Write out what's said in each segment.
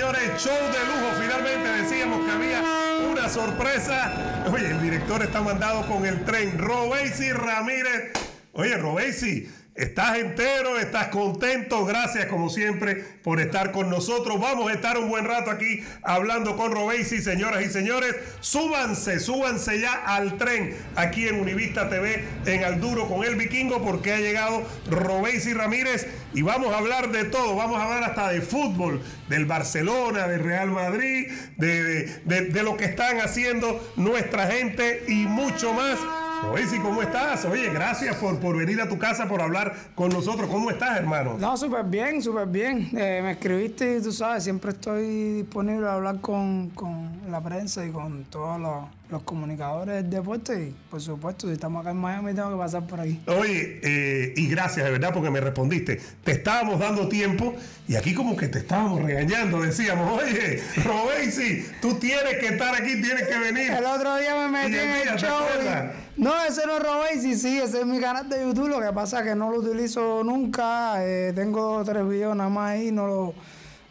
señores, show de lujo. Finalmente decíamos que había una sorpresa. Oye, el director está mandado con el tren. Robesi Ramírez. Oye, Robesi. Estás entero, estás contento. Gracias como siempre por estar con nosotros. Vamos a estar un buen rato aquí hablando con Robesi, señoras y señores. Súbanse, súbanse ya al tren aquí en Univista TV en Alduro con el vikingo porque ha llegado Robesi Ramírez y vamos a hablar de todo. Vamos a hablar hasta de fútbol, del Barcelona, del Real Madrid, de lo que están haciendo nuestra gente y mucho más sí ¿cómo estás? Oye, gracias por, por venir a tu casa, por hablar con nosotros. ¿Cómo estás, hermano? No, súper bien, súper bien. Eh, me escribiste y tú sabes, siempre estoy disponible a hablar con, con la prensa y con todos los los comunicadores de deporte y por supuesto si estamos acá en Miami tengo que pasar por ahí. Oye, eh, y gracias de verdad porque me respondiste. Te estábamos dando tiempo y aquí como que te estábamos regañando, decíamos, oye, Robesi, tú tienes que estar aquí, tienes que venir. El otro día me metí en el show. no, ese no es sí, ese es mi canal de YouTube, lo que pasa es que no lo utilizo nunca, eh, tengo tres videos nada más ahí, no lo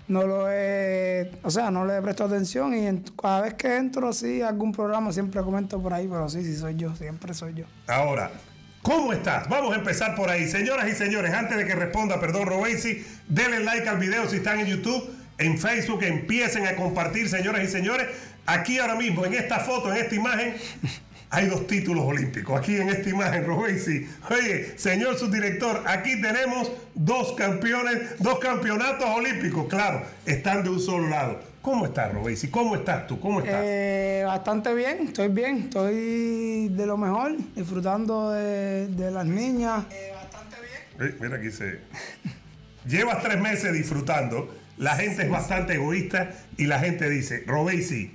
no lo he, o sea, no le he prestado atención y cada vez que entro así algún programa siempre comento por ahí, pero sí, sí soy yo, siempre soy yo. Ahora, ¿Cómo estás? Vamos a empezar por ahí. Señoras y señores, antes de que responda, perdón, Robesi, denle like al video si están en YouTube, en Facebook, empiecen a compartir, señoras y señores. Aquí ahora mismo, en esta foto, en esta imagen, hay dos títulos olímpicos. Aquí en esta imagen, Robesi. Oye, señor subdirector, aquí tenemos dos campeones, dos campeonatos olímpicos. Claro, están de un solo lado. ¿Cómo estás, Robesi? ¿Cómo estás tú? ¿Cómo estás? Eh, bastante bien, estoy bien, estoy de lo mejor, disfrutando de, las niñas. Eh, bastante bien. Eh, mira, aquí se. Llevas tres meses disfrutando. La gente es bastante egoísta y la gente dice, Robesi,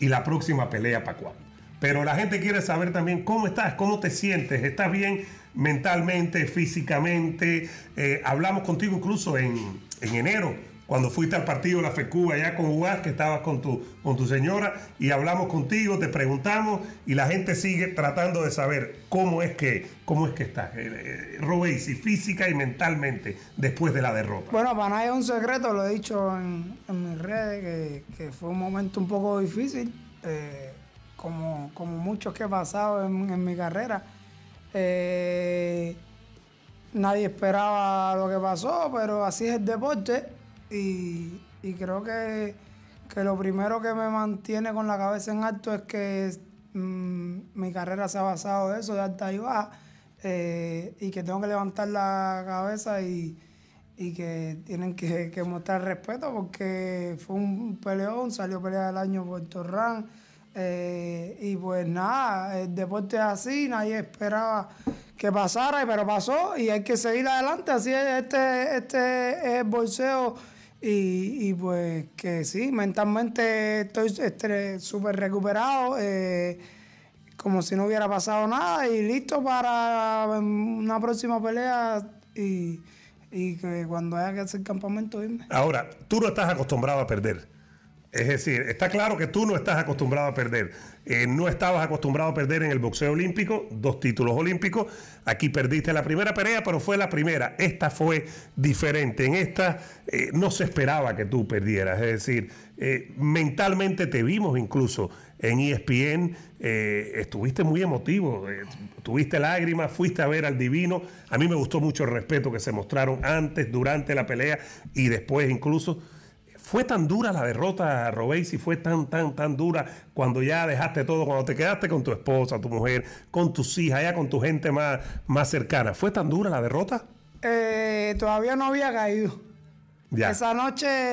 ¿y la próxima pelea para cuándo? Pero la gente quiere saber también cómo estás, cómo te sientes, estás bien mentalmente, físicamente. Eh, hablamos contigo incluso en, enero, cuando fuiste al partido de la FECUBA allá con UAS, que estabas con tu, con tu señora, y hablamos contigo, te preguntamos, y la gente sigue tratando de saber cómo es que, cómo es que estás, eh, eh física y mentalmente, después de la derrota. Bueno, para nadie es un secreto, lo he dicho en, mis redes, que, fue un momento un poco difícil. Eh, como, como muchos que he pasado en, mi carrera. Eh, nadie esperaba lo que pasó, pero así es el deporte y, creo que, lo primero que me mantiene con la cabeza en alto es que mm, mi carrera se ha basado en eso, de alta y baja, eh, y que tengo que levantar la cabeza y, que tienen que, mostrar respeto porque fue un peleón, salió pelea del año Puerto Torrán eh, y pues nada, el deporte es así, nadie esperaba que pasara, pero pasó y hay que seguir adelante. Así es, este, este bolseo. Y, pues que sí, mentalmente estoy súper recuperado, eh, como si no hubiera pasado nada y listo para una próxima pelea y, que cuando haya que hacer campamento irme. Ahora, tú no estás acostumbrado a perder. Es decir, está claro que tú no estás acostumbrado a perder. Eh, no estabas acostumbrado a perder en el boxeo olímpico, dos títulos olímpicos. Aquí perdiste la primera pelea, pero fue la primera. Esta fue diferente. En esta eh, no se esperaba que tú perdieras. Es decir, eh, mentalmente te vimos incluso en ESPN. estuviste muy emotivo, tuviste lágrimas, fuiste a ver al divino. A mí me gustó mucho el respeto que se mostraron antes, durante la pelea y después incluso. ¿Fue tan dura la derrota, Robey, si fue tan, tan, tan dura cuando ya dejaste todo, cuando te quedaste con tu esposa, tu mujer, con tus hijas, ya con tu gente más, más cercana? ¿Fue tan dura la derrota? Eh, todavía no había caído. Ya. Esa noche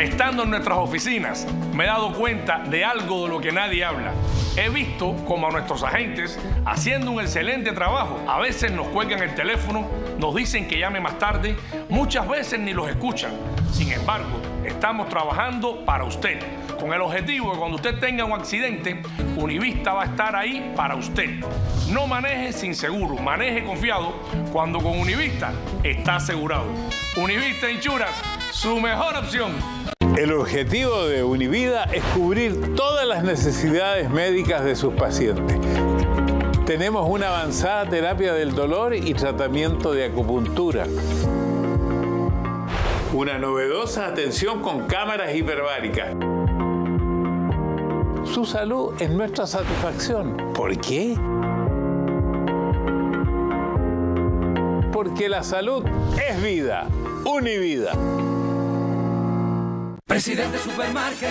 Estando en nuestras oficinas, me he dado cuenta de algo de lo que nadie habla. He visto como a nuestros agentes, haciendo un excelente trabajo, a veces nos cuelgan el teléfono, nos dicen que llame más tarde, muchas veces ni los escuchan. Sin embargo, estamos trabajando para usted, con el objetivo de que cuando usted tenga un accidente, Univista va a estar ahí para usted. No maneje sin seguro, maneje confiado cuando con Univista está asegurado. Univista Insurance, su mejor opción. El objetivo de Univida es cubrir todas las necesidades médicas de sus pacientes. Tenemos una avanzada terapia del dolor y tratamiento de acupuntura. Una novedosa atención con cámaras hiperbáricas. Su salud es nuestra satisfacción. ¿Por qué? Porque la salud es vida, univida. Presidente Supermarket.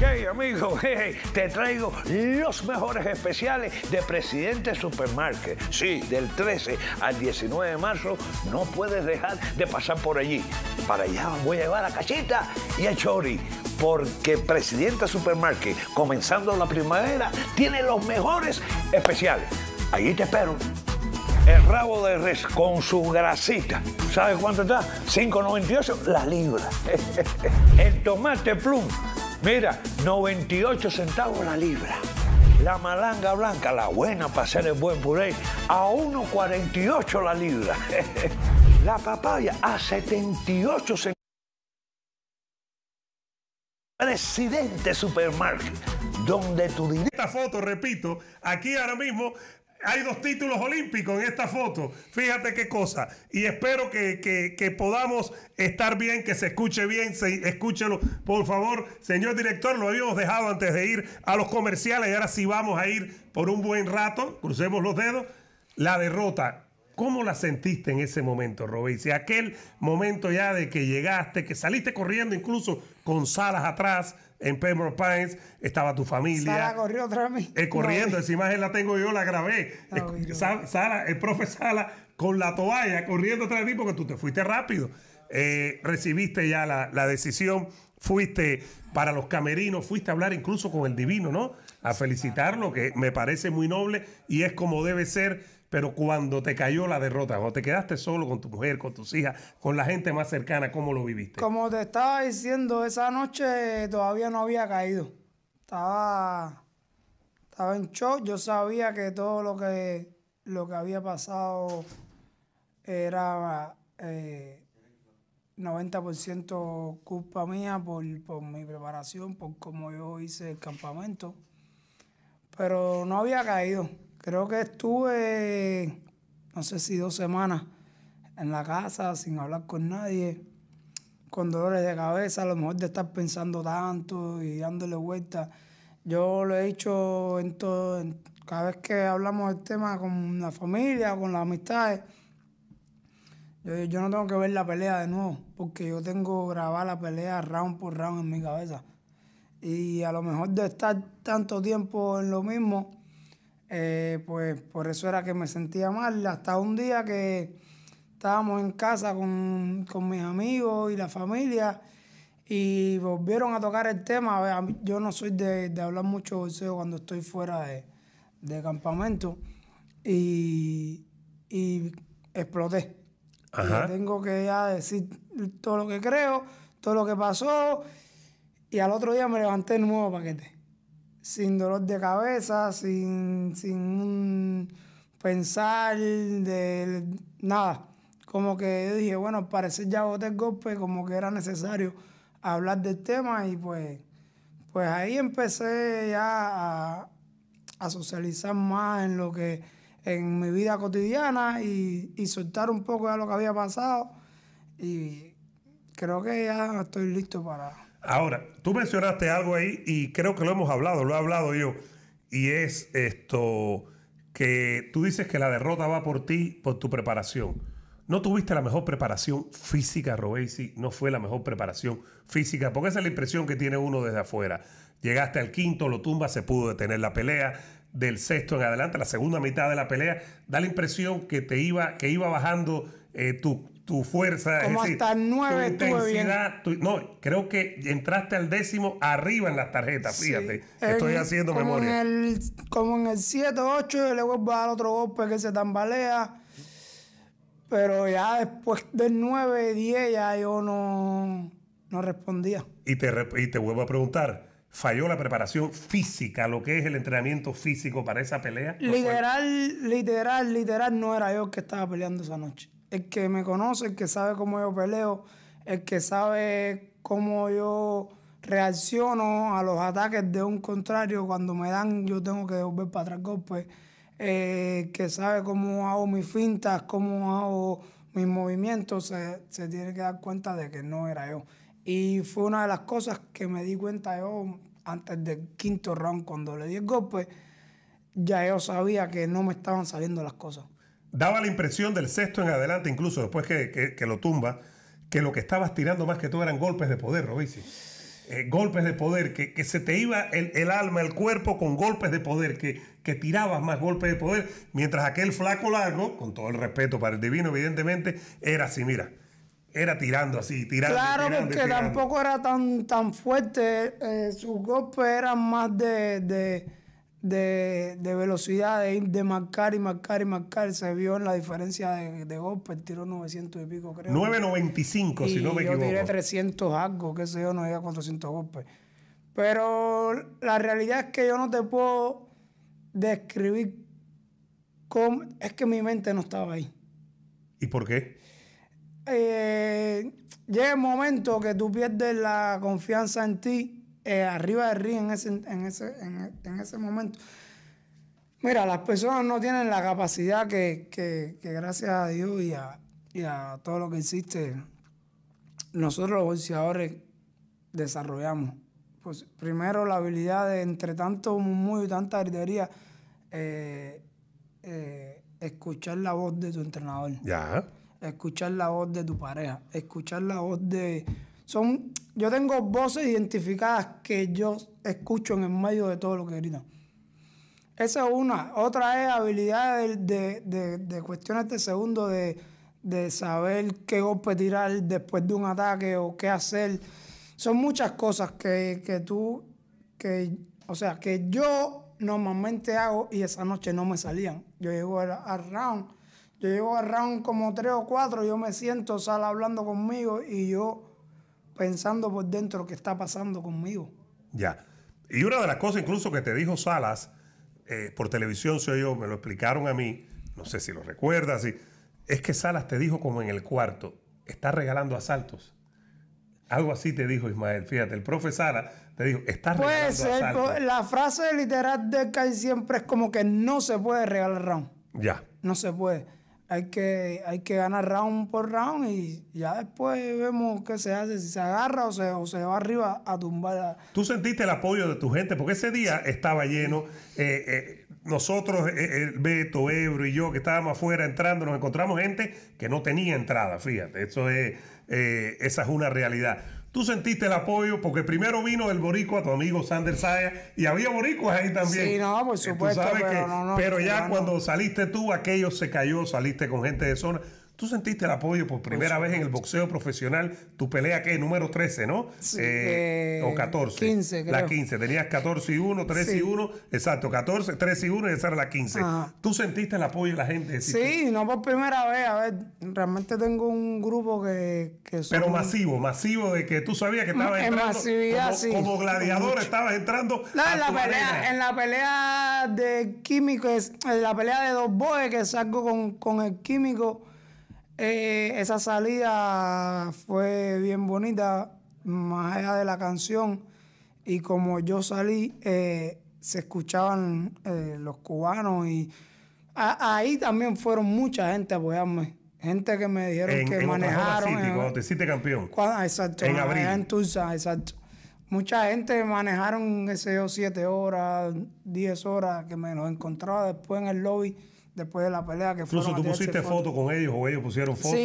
Hey amigo, te traigo los mejores especiales de Presidente Supermarket. Sí, del 13 al 19 de marzo no puedes dejar de pasar por allí. Para allá voy a llevar a Cachita y a Chori, porque Presidente Supermarket, comenzando la primavera, tiene los mejores especiales. Allí te espero. El rabo de res con su grasita. ¿Sabes cuánto está? 5,98 la libra. El tomate plum, mira, 98 centavos la libra. La malanga blanca, la buena para hacer el buen puré, a 1,48 la libra. La papaya a 78 centavos. Presidente Supermarket, donde tu dinero... Esta foto, repito, aquí ahora mismo hay dos títulos olímpicos en esta foto. Fíjate qué cosa. Y espero que, podamos estar bien, que se escuche bien, se, escúchelo. Por favor, señor director, lo habíamos dejado antes de ir a los comerciales y ahora sí vamos a ir por un buen rato. Crucemos los dedos. La derrota. ¿Cómo la sentiste en ese momento, Robey? Si aquel momento ya de que llegaste, que saliste corriendo incluso con Salas atrás, en Pembroke Pines, estaba tu familia. Sara corrió tras mí. Eh, corriendo, esa imagen la tengo yo, la grabé. Ah, eh, Sala, el profe Sala con la toalla corriendo tras mí porque tú te fuiste rápido. Eh, recibiste ya la, la, decisión, fuiste para los camerinos, fuiste a hablar incluso con el divino, ¿no? A felicitarlo, que me parece muy noble y es como debe ser pero cuando te cayó la derrota, cuando te quedaste solo con tu mujer, con tus hijas, con la gente más cercana, ¿cómo lo viviste? Como te estaba diciendo, esa noche todavía no había caído. Estaba, estaba en shock, yo sabía que todo lo que, lo que había pasado era 90% eh, culpa mía por, por mi preparación, por cómo yo hice el campamento, pero no había caído creo que estuve, no sé si dos semanas, en la casa sin hablar con nadie, con dolores de cabeza, a lo mejor de estar pensando tanto y dándole vuelta Yo lo he hecho en cada vez que hablamos del tema con la familia, con las amistades. Yo, no tengo que ver la pelea de nuevo, porque yo tengo grabada la pelea round por round en mi cabeza. Y a lo mejor de estar tanto tiempo en lo mismo, eh, pues por eso era que me sentía mal. Hasta un día que estábamos en casa con, mis amigos y la familia y volvieron a tocar el tema. Yo no soy de, hablar mucho bolseo cuando estoy fuera de, campamento y, exploté. tengo que ya decir todo lo que creo, todo lo que pasó y al otro día me levanté el nuevo paquete sin dolor de cabeza, sin, sin pensar de nada. Como que yo dije, bueno, parece ya boté el golpe, como que era necesario hablar del tema y pues, pues ahí empecé ya a, socializar más en lo que en mi vida cotidiana y, y soltar un poco de lo que había pasado y creo que ya estoy listo para Ahora, tú mencionaste algo ahí y creo que lo hemos hablado, lo he hablado yo, y es esto que tú dices que la derrota va por ti, por tu preparación. No tuviste la mejor preparación física, Robesi, no fue la mejor preparación física, porque esa es la impresión que tiene uno desde afuera. Llegaste al quinto, lo tumba, se pudo detener la pelea, del sexto en adelante, la segunda mitad de la pelea, da la impresión que te iba, que iba bajando eh, tu, tu fuerza, Como hasta decir, nueve tu intensidad. no, creo que entraste al décimo arriba en las tarjetas, fíjate. estoy haciendo memoria. como en el 7, 8, le vuelvo a dar otro golpe que se tambalea. Pero ya después del 9, 10, ya yo no, no respondía. Y te, te vuelvo a preguntar. ¿Falló la preparación física, lo que es el entrenamiento físico para esa pelea? literal, literal, literal, no era yo el que estaba peleando esa noche el que me conoce, el que sabe cómo yo peleo, el que sabe cómo yo reacciono a los ataques de un contrario. Cuando me dan, yo tengo que volver para atrás golpe. Eh, que sabe cómo hago mis fintas, cómo hago mis movimientos, se, se, tiene que dar cuenta de que no era yo. Y fue una de las cosas que me di cuenta yo antes del quinto round, cuando le di el golpe, ya yo sabía que no me estaban saliendo las cosas daba la impresión del sexto en adelante, incluso después que, lo tumba, que lo que estabas tirando más que todo eran golpes de poder, Robici. Eh, golpes de poder, que, se te iba el, alma, el cuerpo con golpes de poder, que, que tirabas más golpes de poder, mientras aquel flaco largo, con todo el respeto para el divino, evidentemente, era así, mira, era tirando así, tirando. Claro, porque tampoco era tan, tan fuerte, eh, sus golpes eran más de de, de velocidad, de, de, marcar y marcar y marcar, se vio en la diferencia de, de tiró 900 y pico, creo. 995, si no me equivoco. Yo tiré 300 algo, que sé yo, no llega 400 golpes Pero la realidad es que yo no te puedo describir cómo. Es que mi mente no estaba ahí. ¿Y por qué? Eh, llega el momento que tú pierdes la confianza en ti eh, arriba de ring en ese, e, en, ese, momento. Mira, las personas no tienen la capacidad que, gracias a Dios y a, y a, todo lo que existe, nosotros los bolsilladores desarrollamos. Pues primero la habilidad de entre tanto muy y tanta artería, eh, eh, escuchar la voz de tu entrenador. Escuchar la voz de tu pareja, escuchar la voz de, son, yo tengo voces identificadas que yo escucho en el medio de todo lo que gritan. Esa es una. Otra es habilidad de, de, de, cuestiones de segundo, de, saber qué golpe tirar después de un ataque o qué hacer. Son muchas cosas que, tú, que, o sea, que yo normalmente hago y esa noche no me salían. Yo llego al round, yo llego al round como tres o cuatro, yo me siento, sale hablando conmigo y yo pensando por dentro qué está pasando conmigo. Ya. Y una de las cosas incluso que te dijo Salas, eh, por televisión se yo me lo explicaron a mí, no sé si lo recuerdas, es que Salas te dijo como en el cuarto, está regalando asaltos. Algo así te dijo Ismael, fíjate, el profe Salas te dijo, está regalando puede ser pues, la frase literal de siempre es como que no se puede regalar round. Ya. No se puede hay que, hay que ganar round por round y ya después vemos qué se hace, si se agarra o se, o se va arriba a tumbar. Tú sentiste el apoyo de tu gente, porque ese día estaba lleno. Eh, eh, nosotros, el eh, Beto, Ebro y yo, que estábamos afuera entrando, nos encontramos gente que no tenía entrada, fíjate, eso es, esa es una realidad. Tú sentiste el apoyo porque primero vino el boricua, tu amigo Sander Saya, y había boricuas ahí también. Sí, no, por supuesto. pero, ya cuando saliste tú, aquello se cayó, saliste con gente de zona. Tú sentiste el apoyo por primera vez en el boxeo profesional. Tu pelea, ¿qué? Número 13, ¿no? Sí, eh, eh o 14. 15, La 15. Tenías 14 y 1, 13 y 1. Exacto, 14, 13 y 1 y esa era la 15. ¿Tú sentiste el apoyo de la gente? Sí, no por primera vez. A ver, realmente tengo un grupo que... que Pero masivo, masivo de que tú sabías que estabas en masividad, como, sí. Como gladiador estabas entrando no, a en, la pelea, en la pelea de químicos, en la pelea de dos boys que salgo con, con el químico eh, esa salida fue bien bonita, más allá de la canción. Y como yo salí, eh, se escuchaban eh, los cubanos y ahí también fueron mucha gente a apoyarme. Gente que me dijeron que manejaron. cuando te hiciste campeón. exacto. En abril. En Tulsa, exacto. Mucha gente manejaron, ese 7 horas, 10 horas, que me los encontraba después en el lobby después de la pelea que Incluso tú pusiste fotos con ellos o ellos pusieron fotos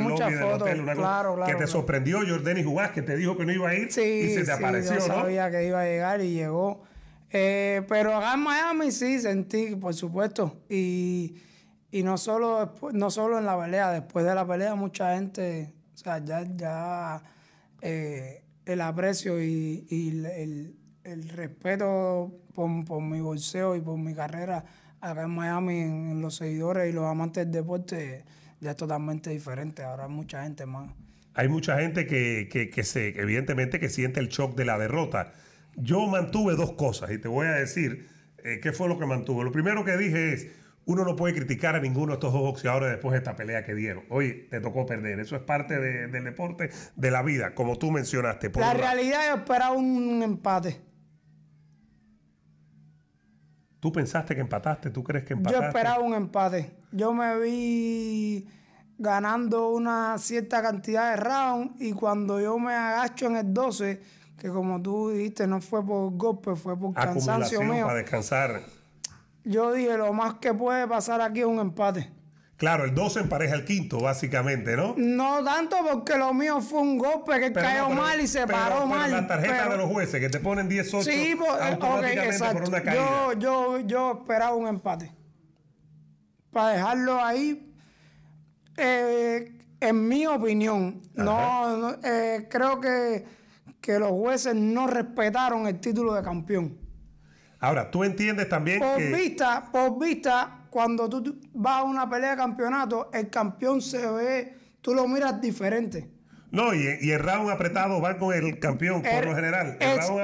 muchas fotos, claro, claro, que te sorprendió Jordani Jugás que te dijo que no iba a ir y se te sí, yo ¿no? sabía que iba a llegar y llegó. Eh, pero acá en Miami sí sentí, por supuesto, y, no, solo no solo en la pelea, después de la pelea mucha gente, o sea, ya, eh, el aprecio y, el, respeto por, por mi bolseo y por mi carrera acá en Miami, los seguidores y los amantes del deporte, ya es totalmente diferente. Ahora hay mucha gente más. Hay mucha gente que, se, evidentemente, que siente el shock de la derrota. Yo mantuve dos cosas y te voy a decir eh, qué fue lo que mantuve. Lo primero que dije es, uno no puede criticar a ninguno de estos dos boxeadores después de esta pelea que dieron. Oye, te tocó perder. Eso es parte del deporte, de la vida, como tú mencionaste. la realidad, es esperar un empate. Tú pensaste que empataste, tú crees que empataste. Yo esperaba un empate. Yo me vi ganando una cierta cantidad de rounds y cuando yo me agacho en el 12, que como tú dijiste, no fue por golpe, fue por cansancio mío. para descansar. Yo dije, lo más que puede pasar aquí es un empate. Claro, el 12 empareja el quinto, básicamente, ¿no? No tanto porque lo mío fue un golpe que cayó mal y se paró mal. La tarjeta de los jueces que te ponen 10 18 sí, pues, eh, automáticamente por una caída. Yo, esperaba un empate. Para dejarlo ahí, eh, en mi opinión, no, eh, creo que, los jueces no respetaron el título de campeón. Ahora, tú entiendes también por que... Vista, por vista, cuando tú vas a una pelea de campeonato, el campeón se ve, tú lo miras diferente. No, y, el round apretado va con el campeón, por er, lo general.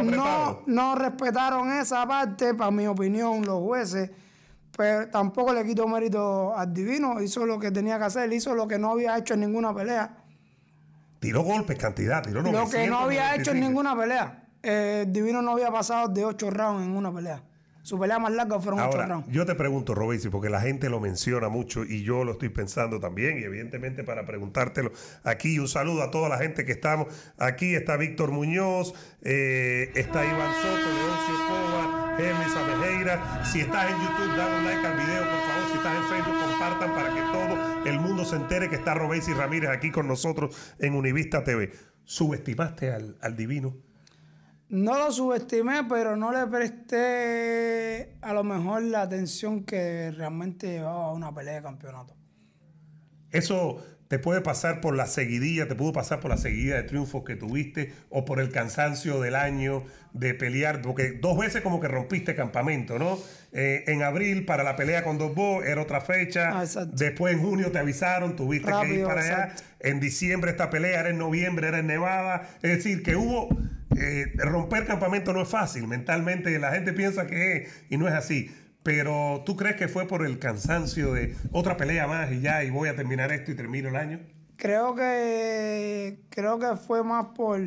No, no respetaron esa parte, para mi opinión, los jueces. Pero tampoco le quito mérito al divino. Hizo lo que tenía que hacer, hizo lo que no había hecho en ninguna pelea. Tiró golpes, cantidad, tiró Lo que no había hecho en ninguna pelea. Eh, el divino no había pasado de ocho rounds en una pelea. Su pelea más larga fueron Yo te pregunto, Robesi, porque la gente lo menciona mucho y yo lo estoy pensando también, y evidentemente para preguntártelo aquí, un saludo a toda la gente que estamos. Aquí está Víctor Muñoz, eh, está Iván Soto, Leoncio Cova, Hermes Amejeira. Si estás en YouTube, dale un like al video, por favor. Si estás en Facebook, compartan para que todo el mundo se entere que está Robesi Ramírez aquí con nosotros en Univista TV. ¿Subestimaste al divino? no lo subestimé, pero no le presté a lo mejor la atención que realmente llevaba a una pelea de campeonato. Eso te puede pasar por la seguidilla, te pudo pasar por la seguidilla de triunfos que tuviste o por el cansancio del año de pelear, porque dos veces como que rompiste campamento, ¿no? Eh, en abril para la pelea con Dos Bo era otra fecha, ah, después en junio te avisaron, tuviste que ir para allá, en diciembre esta pelea era en noviembre, era en Nevada, es decir, que hubo eh, romper campamento no es fácil, mentalmente la gente piensa que es y no es así. Pero tú crees que fue por el cansancio de otra pelea más y ya, y voy a terminar esto y termino el año? Creo que, creo que fue más por,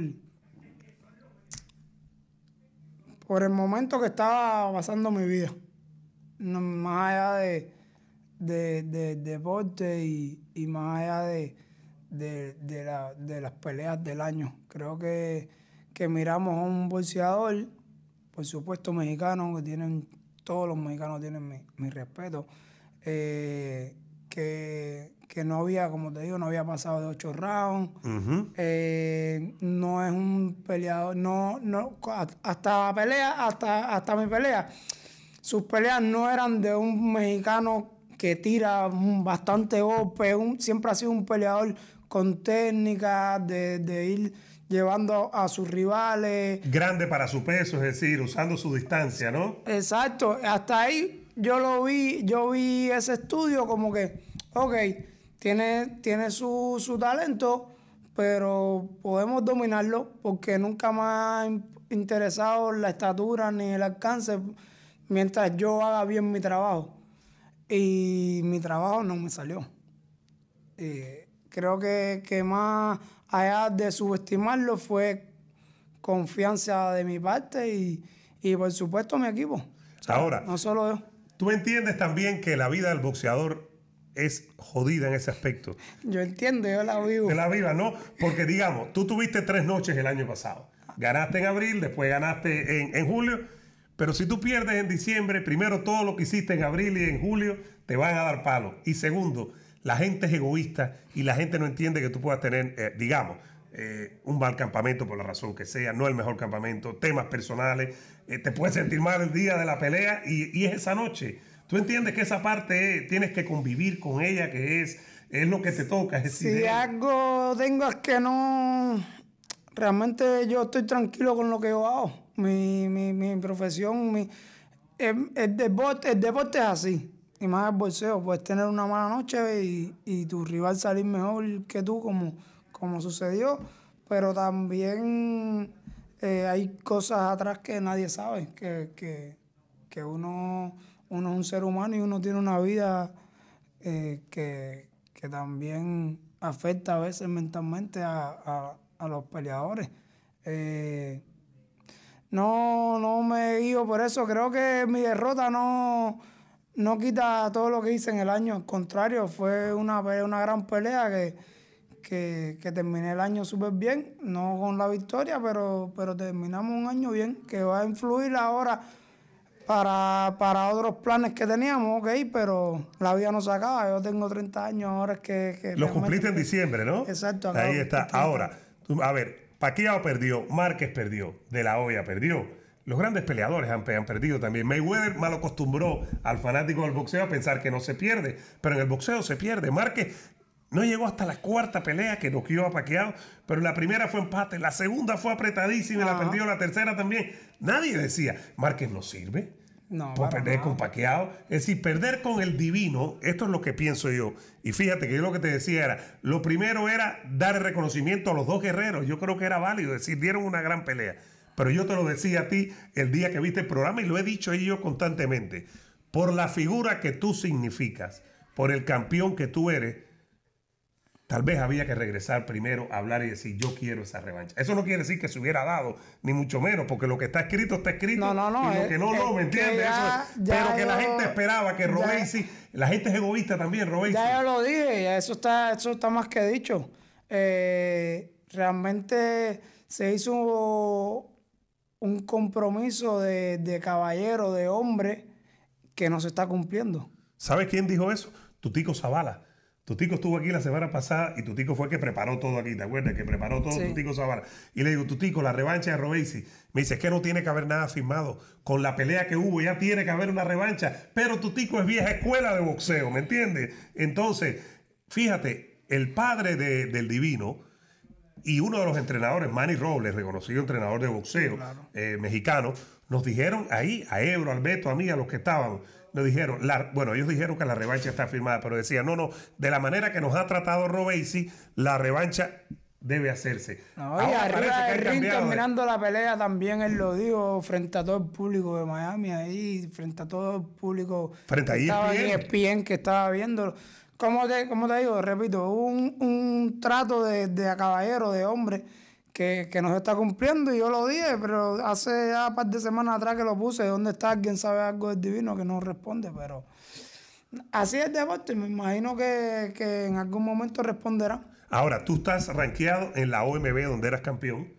por el momento que estaba pasando mi vida. más allá de, de, de, deporte y, más allá de, de las peleas del año. Creo que que miramos a un bolseador, por supuesto mexicano, que tienen, todos los mexicanos tienen mi, respeto, eh, que, que, no había, como te digo, no había pasado de ocho rounds, eh, no es un peleador, no, no, hasta pelea, hasta, hasta mi pelea, sus peleas no eran de un mexicano que tira bastante golpe, siempre ha sido un peleador con técnica, de, de ir llevando a sus rivales. Grande para su peso, es decir, usando su distancia, ¿no? Exacto, hasta ahí yo lo vi, yo vi ese estudio como que, ok, tiene, tiene su, talento, pero podemos dominarlo porque nunca más interesado en la estatura ni el alcance mientras yo haga bien mi trabajo. Y mi trabajo no me salió. Eh, creo que, que más allá de subestimarlo fue confianza de mi parte y, por supuesto mi equipo. Ahora, no solo yo. Tú entiendes también que la vida del boxeador es jodida en ese aspecto. Yo entiendo, yo la vivo. De la viva, ¿no? Porque digamos, tú tuviste tres noches el año pasado. Ganaste en abril, después ganaste en, en julio. Pero si tú pierdes en diciembre, primero todo lo que hiciste en abril y en julio te van a dar palo. Y segundo, la gente es egoísta y la gente no entiende que tú puedas tener, eh, digamos, eh, un mal campamento por la razón que sea, no el mejor campamento, temas personales, eh, te puedes sentir mal el día de la pelea y, es esa noche. Tú entiendes que esa parte tienes que convivir con ella, que es, es lo que te toca. si algo tengo es que no, realmente yo estoy tranquilo con lo que yo hago, mi, profesión, mi, em, el, el deporte es así y más el bolseo, puedes tener una mala noche y, tu rival salir mejor que tú, como, como sucedió, pero también eh, hay cosas atrás que nadie sabe, que, que, uno, uno es un ser humano y uno tiene una vida eh, que, que, también afecta a veces mentalmente a, los peleadores. Eh, no, no me guío por eso, creo que mi derrota no no quita todo lo que hice en el año, al contrario, fue una, una gran pelea que, que, terminé el año súper bien, no con la victoria, pero, pero terminamos un año bien, que va a influir ahora para, para otros planes que teníamos, ok, pero la vida no se acaba, yo tengo 30 años ahora que... que Los cumpliste en diciembre, ¿no? Exacto. Ahí está. Ahora, a ver, Paquiao perdió, Márquez perdió, De La Hoya perdió los grandes peleadores han, perdido también. Mayweather mal acostumbró al fanático del boxeo a pensar que no se pierde, pero en el boxeo se pierde. Márquez no llegó hasta la cuarta pelea que no a Paqueado, pero la primera fue empate, la segunda fue apretadísima, y la ah. perdió la tercera también. Nadie decía, Márquez no sirve. No, por perder con Paqueado. Es decir, perder con el divino, esto es lo que pienso yo. Y fíjate que yo lo que te decía era, lo primero era dar reconocimiento a los dos guerreros. Yo creo que era válido, es decir, dieron una gran pelea. Pero yo te lo decía a ti el día que viste el programa y lo he dicho yo constantemente. Por la figura que tú significas, por el campeón que tú eres, tal vez había que regresar primero a hablar y decir, yo quiero esa revancha. Eso no quiere decir que se hubiera dado, ni mucho menos, porque lo que está escrito está escrito. No, no, no. Y lo eh, que no, no, eh, ¿me entiendes? Pero que la gente esperaba que Robesi, la gente es egoísta también, Robesi. Ya yo lo dije, ya eso está, eso está más que dicho. Eh, realmente se hizo un compromiso de, de caballero, de hombre, que no se está cumpliendo. ¿Sabes quién dijo eso? Tutico Zavala. Tutico estuvo aquí la semana pasada y Tutico fue el que preparó todo aquí, ¿te acuerdas? Que preparó todo Tutico Zavala. Y le digo, Tutico, la revancha de Robesi. Me dice, es que no tiene que haber nada firmado. Con la pelea que hubo ya tiene que haber una revancha. Pero Tutico es vieja escuela de boxeo, ¿me entiendes? Entonces, fíjate, el padre del divino y uno de los entrenadores, Manny Robles, reconocido entrenador de boxeo eh, mexicano, nos dijeron ahí, a Ebro, Alberto, a mí, a los que estaban, nos dijeron, bueno, ellos dijeron que la revancha está firmada, pero decían, no, no, de la manera que nos ha tratado Robesi, la revancha debe hacerse. arriba terminando la pelea también él lo dijo frente a todo el público de Miami ahí, frente a todo el público frente que estaba ESPN e e que estaba viendo como te, te digo, repito, un, un trato de, de caballero, de hombre, que, que, nos está cumpliendo. Y yo lo dije, pero hace ya un par de semanas atrás que lo puse, ¿dónde está? ¿Quién sabe algo del divino que no responde? Pero así es el y me imagino que, que en algún momento responderá. Ahora, tú estás rankeado en la OMB donde eras campeón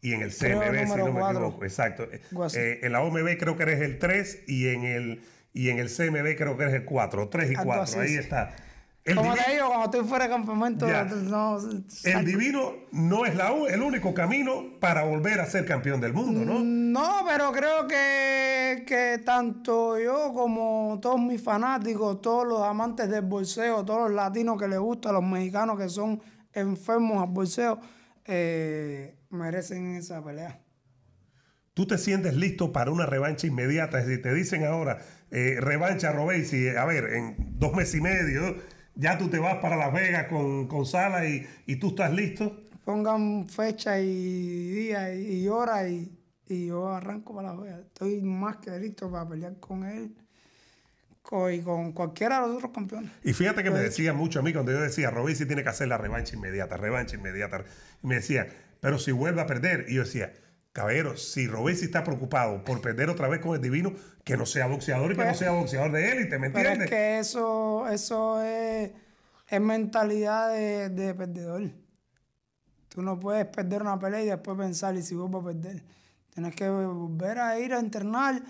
y en el CMB, si no me equivoco. Exacto. Eh, eh, en la OMB creo que eres el 3 y en el, y en el CMB creo que eres el 4, 3 y 4. Ahí está. Como divino, te digo, cuando estoy fuera de campamento, no. El divino no es la, el único camino para volver a ser campeón del mundo, ¿no? Mm, no, pero creo que, tanto yo como todos mis fanáticos, todos los amantes del bolseo, todos los latinos que les gusta, los mexicanos que son enfermos al bolseo, eh, merecen esa pelea. ¿Tú te sientes listo para una revancha inmediata? Es decir, te dicen ahora, eh, revancha, Robey, y a ver, en dos meses y medio ya tú te vas para Las Vegas con, con Sala y, tú estás listo. Pongan fecha y día y hora y, yo arranco para Las Vegas. Estoy más que listo para pelear con él y con cualquiera de los otros campeones. Y fíjate que me decía mucho a mí cuando yo decía, si tiene que hacer la revancha inmediata, revancha inmediata. Y me decía, pero si vuelve a perder. Y yo decía, Cabero, si Robesi está preocupado por perder otra vez con el divino, que no sea boxeador y que no pues, sea boxeador de élite, ¿me entiendes? Pero es que eso, eso es, mentalidad de, perdedor. Tú no puedes perder una pelea y después pensar, y si vas a perder. Tienes que volver a ir a internar,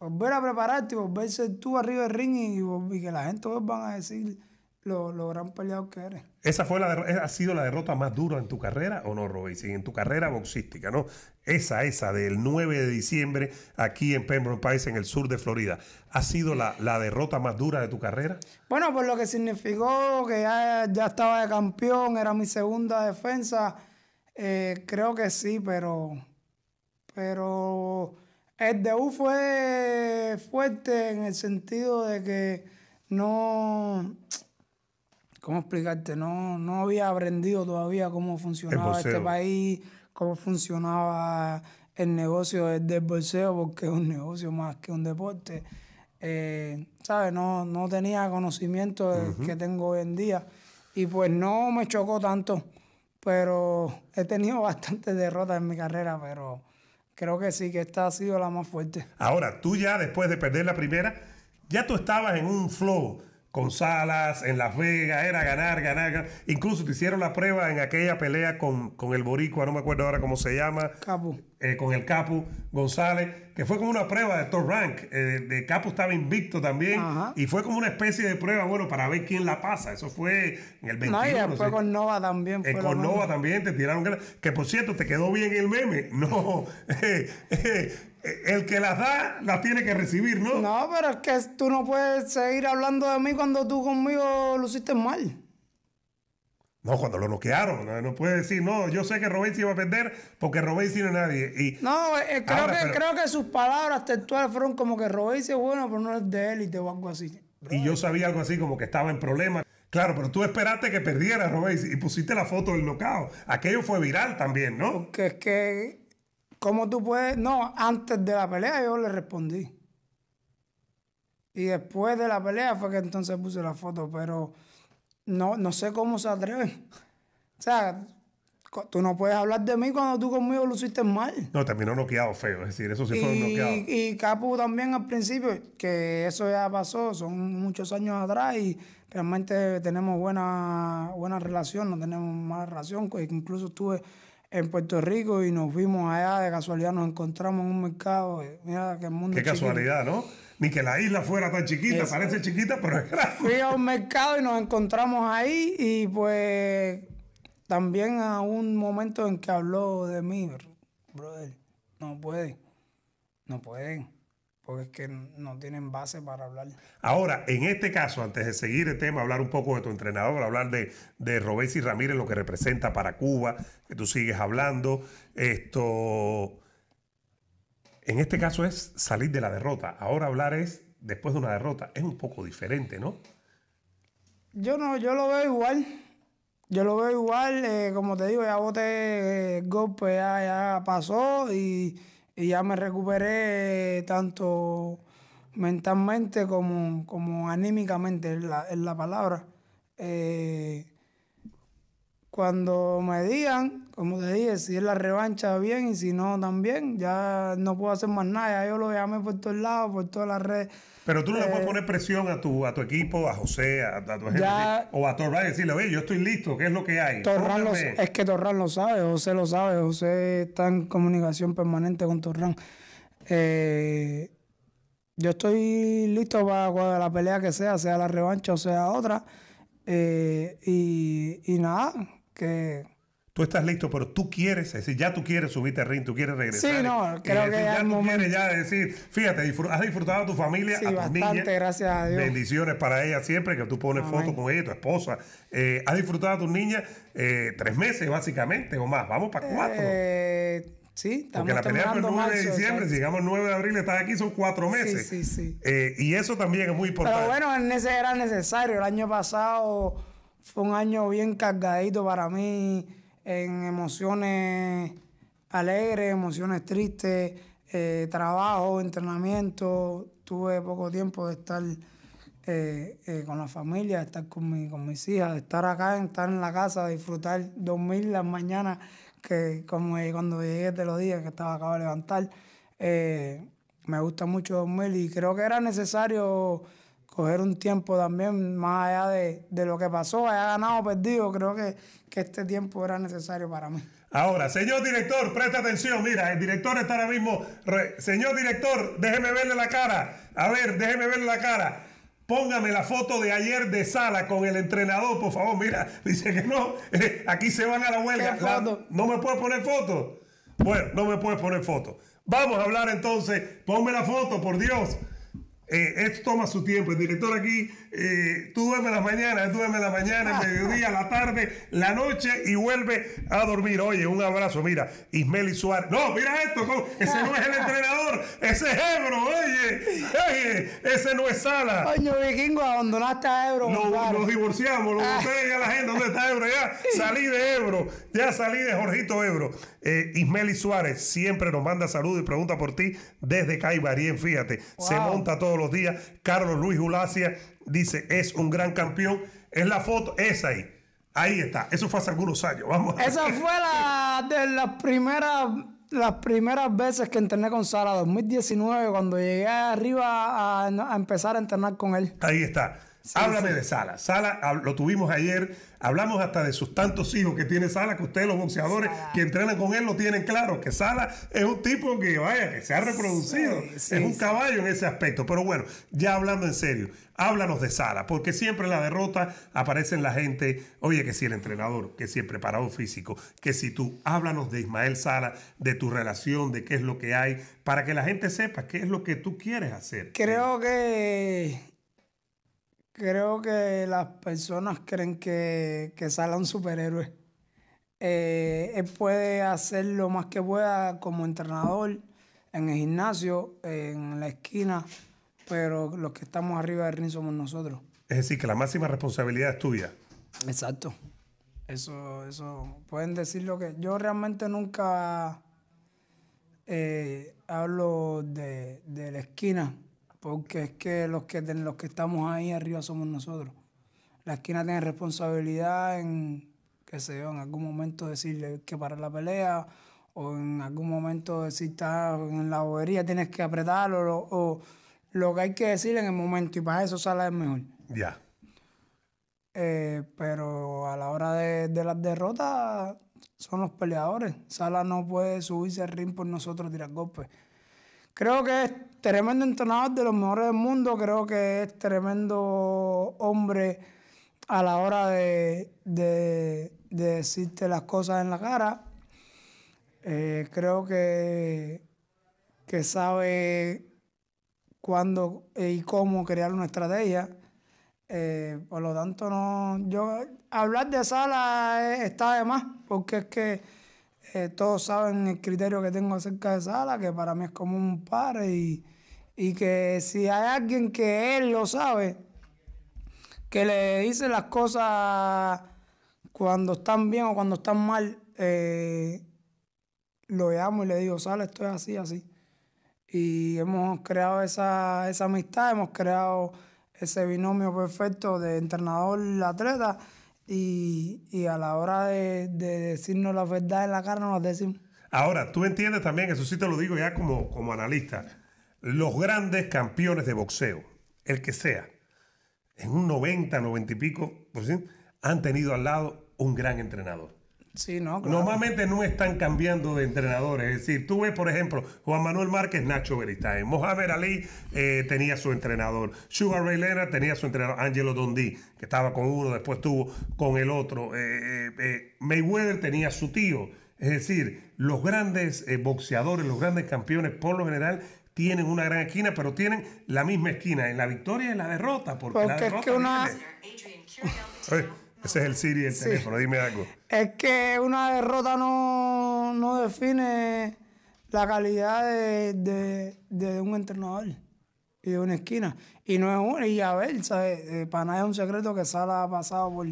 volver a prepararte, volver tú arriba del ring y, que la gente van a decir lo, lo, gran peleado que eres. ¿Esa fue la ha sido la derrota más dura en tu carrera o no, Robey? en tu carrera boxística, ¿no? Esa, esa del 9 de diciembre aquí en Pembroke Pines, en el sur de Florida. ¿Ha sido la, derrota más dura de tu carrera? Bueno, por lo que significó que ya, estaba de campeón, era mi segunda defensa. Eh, creo que sí, pero. Pero. El debut fue fuerte en el sentido de que no ¿cómo explicarte? No, no había aprendido todavía cómo funcionaba este país, cómo funcionaba el negocio del bolseo, porque es un negocio más que un deporte. Eh, ¿Sabes? No, no tenía conocimiento que tengo hoy en día. Y pues no me chocó tanto, pero he tenido bastantes derrotas en mi carrera, pero creo que sí, que esta ha sido la más fuerte. Ahora, tú ya después de perder la primera, ya tú estabas en un flow Gonzalas, en Las Vegas, era ganar, ganar, ganar. Incluso te hicieron la prueba en aquella pelea con, con el Boricua, no me acuerdo ahora cómo se llama. Capu. Eh, con el Capu González, que fue como una prueba de top rank. Eh, de Capu estaba invicto también. Y fue como una especie de prueba, bueno, para ver quién la pasa. Eso fue en el 21. No, y después con Nova también. Eh, con Nova también te tiraron. Que por cierto, te quedó bien el meme. No. Eh, el que las da, las tiene que recibir, ¿no? No, pero es que tú no puedes seguir hablando de mí cuando tú conmigo lo hiciste mal. No, cuando lo noquearon. no, puedes decir, no, yo sé que Robén iba a perder porque Robén no es nadie. Y no, eh, eh, creo, que, sus palabras textuales fueron como que Robén es bueno, pero no es de élite o algo así. y yo sabía algo así, como que estaba en problemas. Claro, pero tú esperaste que perdiera Robén y pusiste la foto del nocao. Aquello fue viral también, ¿no? Que es que ¿Cómo tú puedes? No, antes de la pelea yo le respondí. Y después de la pelea fue que entonces puse la foto, pero no, no sé cómo se atreven. O sea, tú no puedes hablar de mí cuando tú conmigo lo hiciste mal. No, terminó bloqueado feo, es decir, eso sí y, fue bloqueado. Y Capu también al principio, que eso ya pasó, son muchos años atrás y realmente tenemos buena, buena relación, no tenemos mala relación, incluso estuve en Puerto Rico y nos fuimos allá, de casualidad nos encontramos en un mercado. Eh, mira que mundo. Qué casualidad, ¿no? Ni que la isla fuera tan chiquita, parece chiquita, pero es grande. Fui a un mercado y nos encontramos ahí y pues también a un momento en que habló de mí, brother, no puede, no pueden porque es que no tienen base para hablar. Ahora, en este caso, antes de seguir el tema, hablar un poco de tu entrenador, hablar de, de Robesi Ramírez, lo que representa para Cuba, que tú sigues hablando, esto... En este caso es salir de la derrota. Ahora hablar es después de una derrota. Es un poco diferente, ¿no? Yo no, yo lo veo igual. Yo lo veo igual, eh, como te digo, ya boté el eh, golpe, ya pasó y y ya me recuperé eh, tanto mentalmente como, como anímicamente, es la, palabra. Eh, cuando me digan como te dije, si es la revancha, bien, y si no, también. Ya no puedo hacer más nada. yo lo llamé por todos lados, por todas las redes. Pero tú no le puedes eh, poner presión a tu, a tu equipo, a José, a, tu gente, o a Torran decirle, oye, yo estoy listo, ¿qué es lo que hay? Torran lo, es que Torran lo sabe, José lo sabe, José está en comunicación permanente con Torran. Eh, yo estoy listo para la pelea que sea, sea la revancha o sea otra. Eh, y nada, que tú estás listo, pero tú quieres, es decir, ya tú quieres subirte a ring, tú quieres regresar. Sí, no, creo que ya, ya quieres ya decir, fíjate, has disfrutado a tu familia, a tus bastante, niñas. gracias a Dios. Bendiciones para ella siempre, que tú pones fotos con ella, tu esposa. Eh, has disfrutado a tus niñas eh, tres meses, básicamente, o más. Vamos para cuatro. Eh... Sí, Porque la pelea fue el 9 de diciembre, si llegamos el 9 de abril, estás aquí, son cuatro meses. Sí, sí, sí. Eh, y eso también es muy importante. Pero bueno, era necesario. El año pasado fue un año bien cargadito para mí en emociones alegres, emociones tristes, eh, trabajo, entrenamiento. Tuve poco tiempo de estar eh, eh, con la familia, de estar con, mis hijas, de estar acá, de estar en la casa, disfrutar dormir las mañanas, que como cuando llegué de los días que estaba acabado de levantar. me gusta mucho dormir y creo que era necesario coger un tiempo también más allá de, lo que pasó, haya ganado o perdido, creo que, que este tiempo era necesario para mí. Ahora, señor director, presta atención. Mira, el director está ahora mismo. Señor director, déjeme verle la cara. A ver, déjeme verle la cara. Póngame la foto de ayer de Sala con el entrenador, por favor. Mira, dice que no. aquí se van a la huelga. no me puedes poner foto. Bueno, no me puedes poner foto. Vamos a hablar entonces. Ponme la foto, por Dios. Eh, esto toma su tiempo. El director aquí, eh, tú duermes las mañanas, duerme la mañana, el mediodía, la tarde, la noche y vuelve a dormir. Oye, un abrazo. Mira, Ismeli Suárez. No, mira esto. ese no es el entrenador. Ese es Ebro. Oye, oye ese no es Sala. Coño, vikingo, abandonaste a Ebro. nos divorciamos. Lo ah. boté a la gente. ¿Dónde está Ebro? Ya salí de Ebro. Ya salí de Jorgito Ebro. Eh, Ismeli Suárez siempre nos manda saludos y pregunta por ti desde Caibarien, fíjate. Se monta todos los días. Carlos Luis Ulacia dice, es un gran campeón. Es la foto, es ahí. Ahí está. Eso fue hace algunos años. Vamos. Esa fue la de las primeras las primeras veces que entrené con Sara, 2019, cuando llegué arriba a, a empezar a entrenar con él. Ahí está. Háblame de Sala. Sala lo tuvimos ayer. Hablamos hasta de sus tantos hijos que tiene Sala, que ustedes, los boxeadores que entrenan con él, lo tienen claro. Que Sala es un tipo que, vaya, que se ha reproducido. es un caballo en ese aspecto. Pero bueno, ya hablando en serio, háblanos de Sala, porque siempre en la derrota aparece en la gente, oye, que si el entrenador, que si el preparado físico, que si tú. Háblanos de Ismael Sala, de tu relación, de qué es lo que hay, para que la gente sepa qué es lo que tú quieres hacer. Creo que Creo que las personas creen que, que Sala un superhéroe. Eh, él puede hacer lo más que pueda como entrenador en el gimnasio, en la esquina, pero los que estamos arriba del ring somos nosotros. Es decir, que la máxima responsabilidad es tuya. Exacto. Eso, eso, pueden decir lo que. Yo realmente nunca eh, hablo de, de la esquina porque es que los que, los que estamos ahí arriba somos nosotros. La esquina tiene responsabilidad en, qué sé yo, en algún momento decirle que para la pelea o en algún momento decir está en la bobería, tienes que apretarlo o, lo que hay que decir en el momento y para eso Sala es mejor. Ya. Eh, pero a la hora de, de, las derrotas son los peleadores. Sala no puede subirse al ring por nosotros a tirar golpes. Creo que tremendo entrenador de los mejores del mundo, creo que es tremendo hombre a la hora de, decirte las cosas en la cara. Eh, creo que, que sabe cuándo y cómo crear una estrategia. Eh, por lo tanto, no, yo hablar de Sala está de más, porque es que eh, todos saben el criterio que tengo acerca de Sala, que para mí es como un par y, que si hay alguien que él lo sabe, que le dice las cosas cuando están bien o cuando están mal, eh, lo llamo y le digo, Sala, estoy así, así. Y hemos creado esa, esa amistad, hemos creado ese binomio perfecto de entrenador-atleta y, a la hora de, decirnos la verdad en la cara nos decimos. Ahora, tú entiendes también, eso sí te lo digo ya como, como analista, los grandes campeones de boxeo, el que sea, en un 90, 90 y pico, por ciento, han tenido al lado un gran entrenador. Normalmente no están cambiando de entrenadores. Es decir, tú ves, por ejemplo, Juan Manuel Márquez, Nacho Beristain. Mohamed Ali eh, tenía su entrenador. Sugar Ray Leonard tenía su entrenador. Angelo Dondi, que estaba con uno, después estuvo con el otro. Eh, eh, Mayweather tenía su tío. Es decir, los grandes boxeadores, los grandes campeones, por lo general, tienen una gran esquina, pero tienen la misma esquina en la victoria y en la derrota. Porque, que ese es el Siri el teléfono, dime algo. Es que una derrota no, define la calidad de, un entrenador y de una esquina. Y no es una, y a ver, eh, para nada es un secreto que Sala ha pasado por,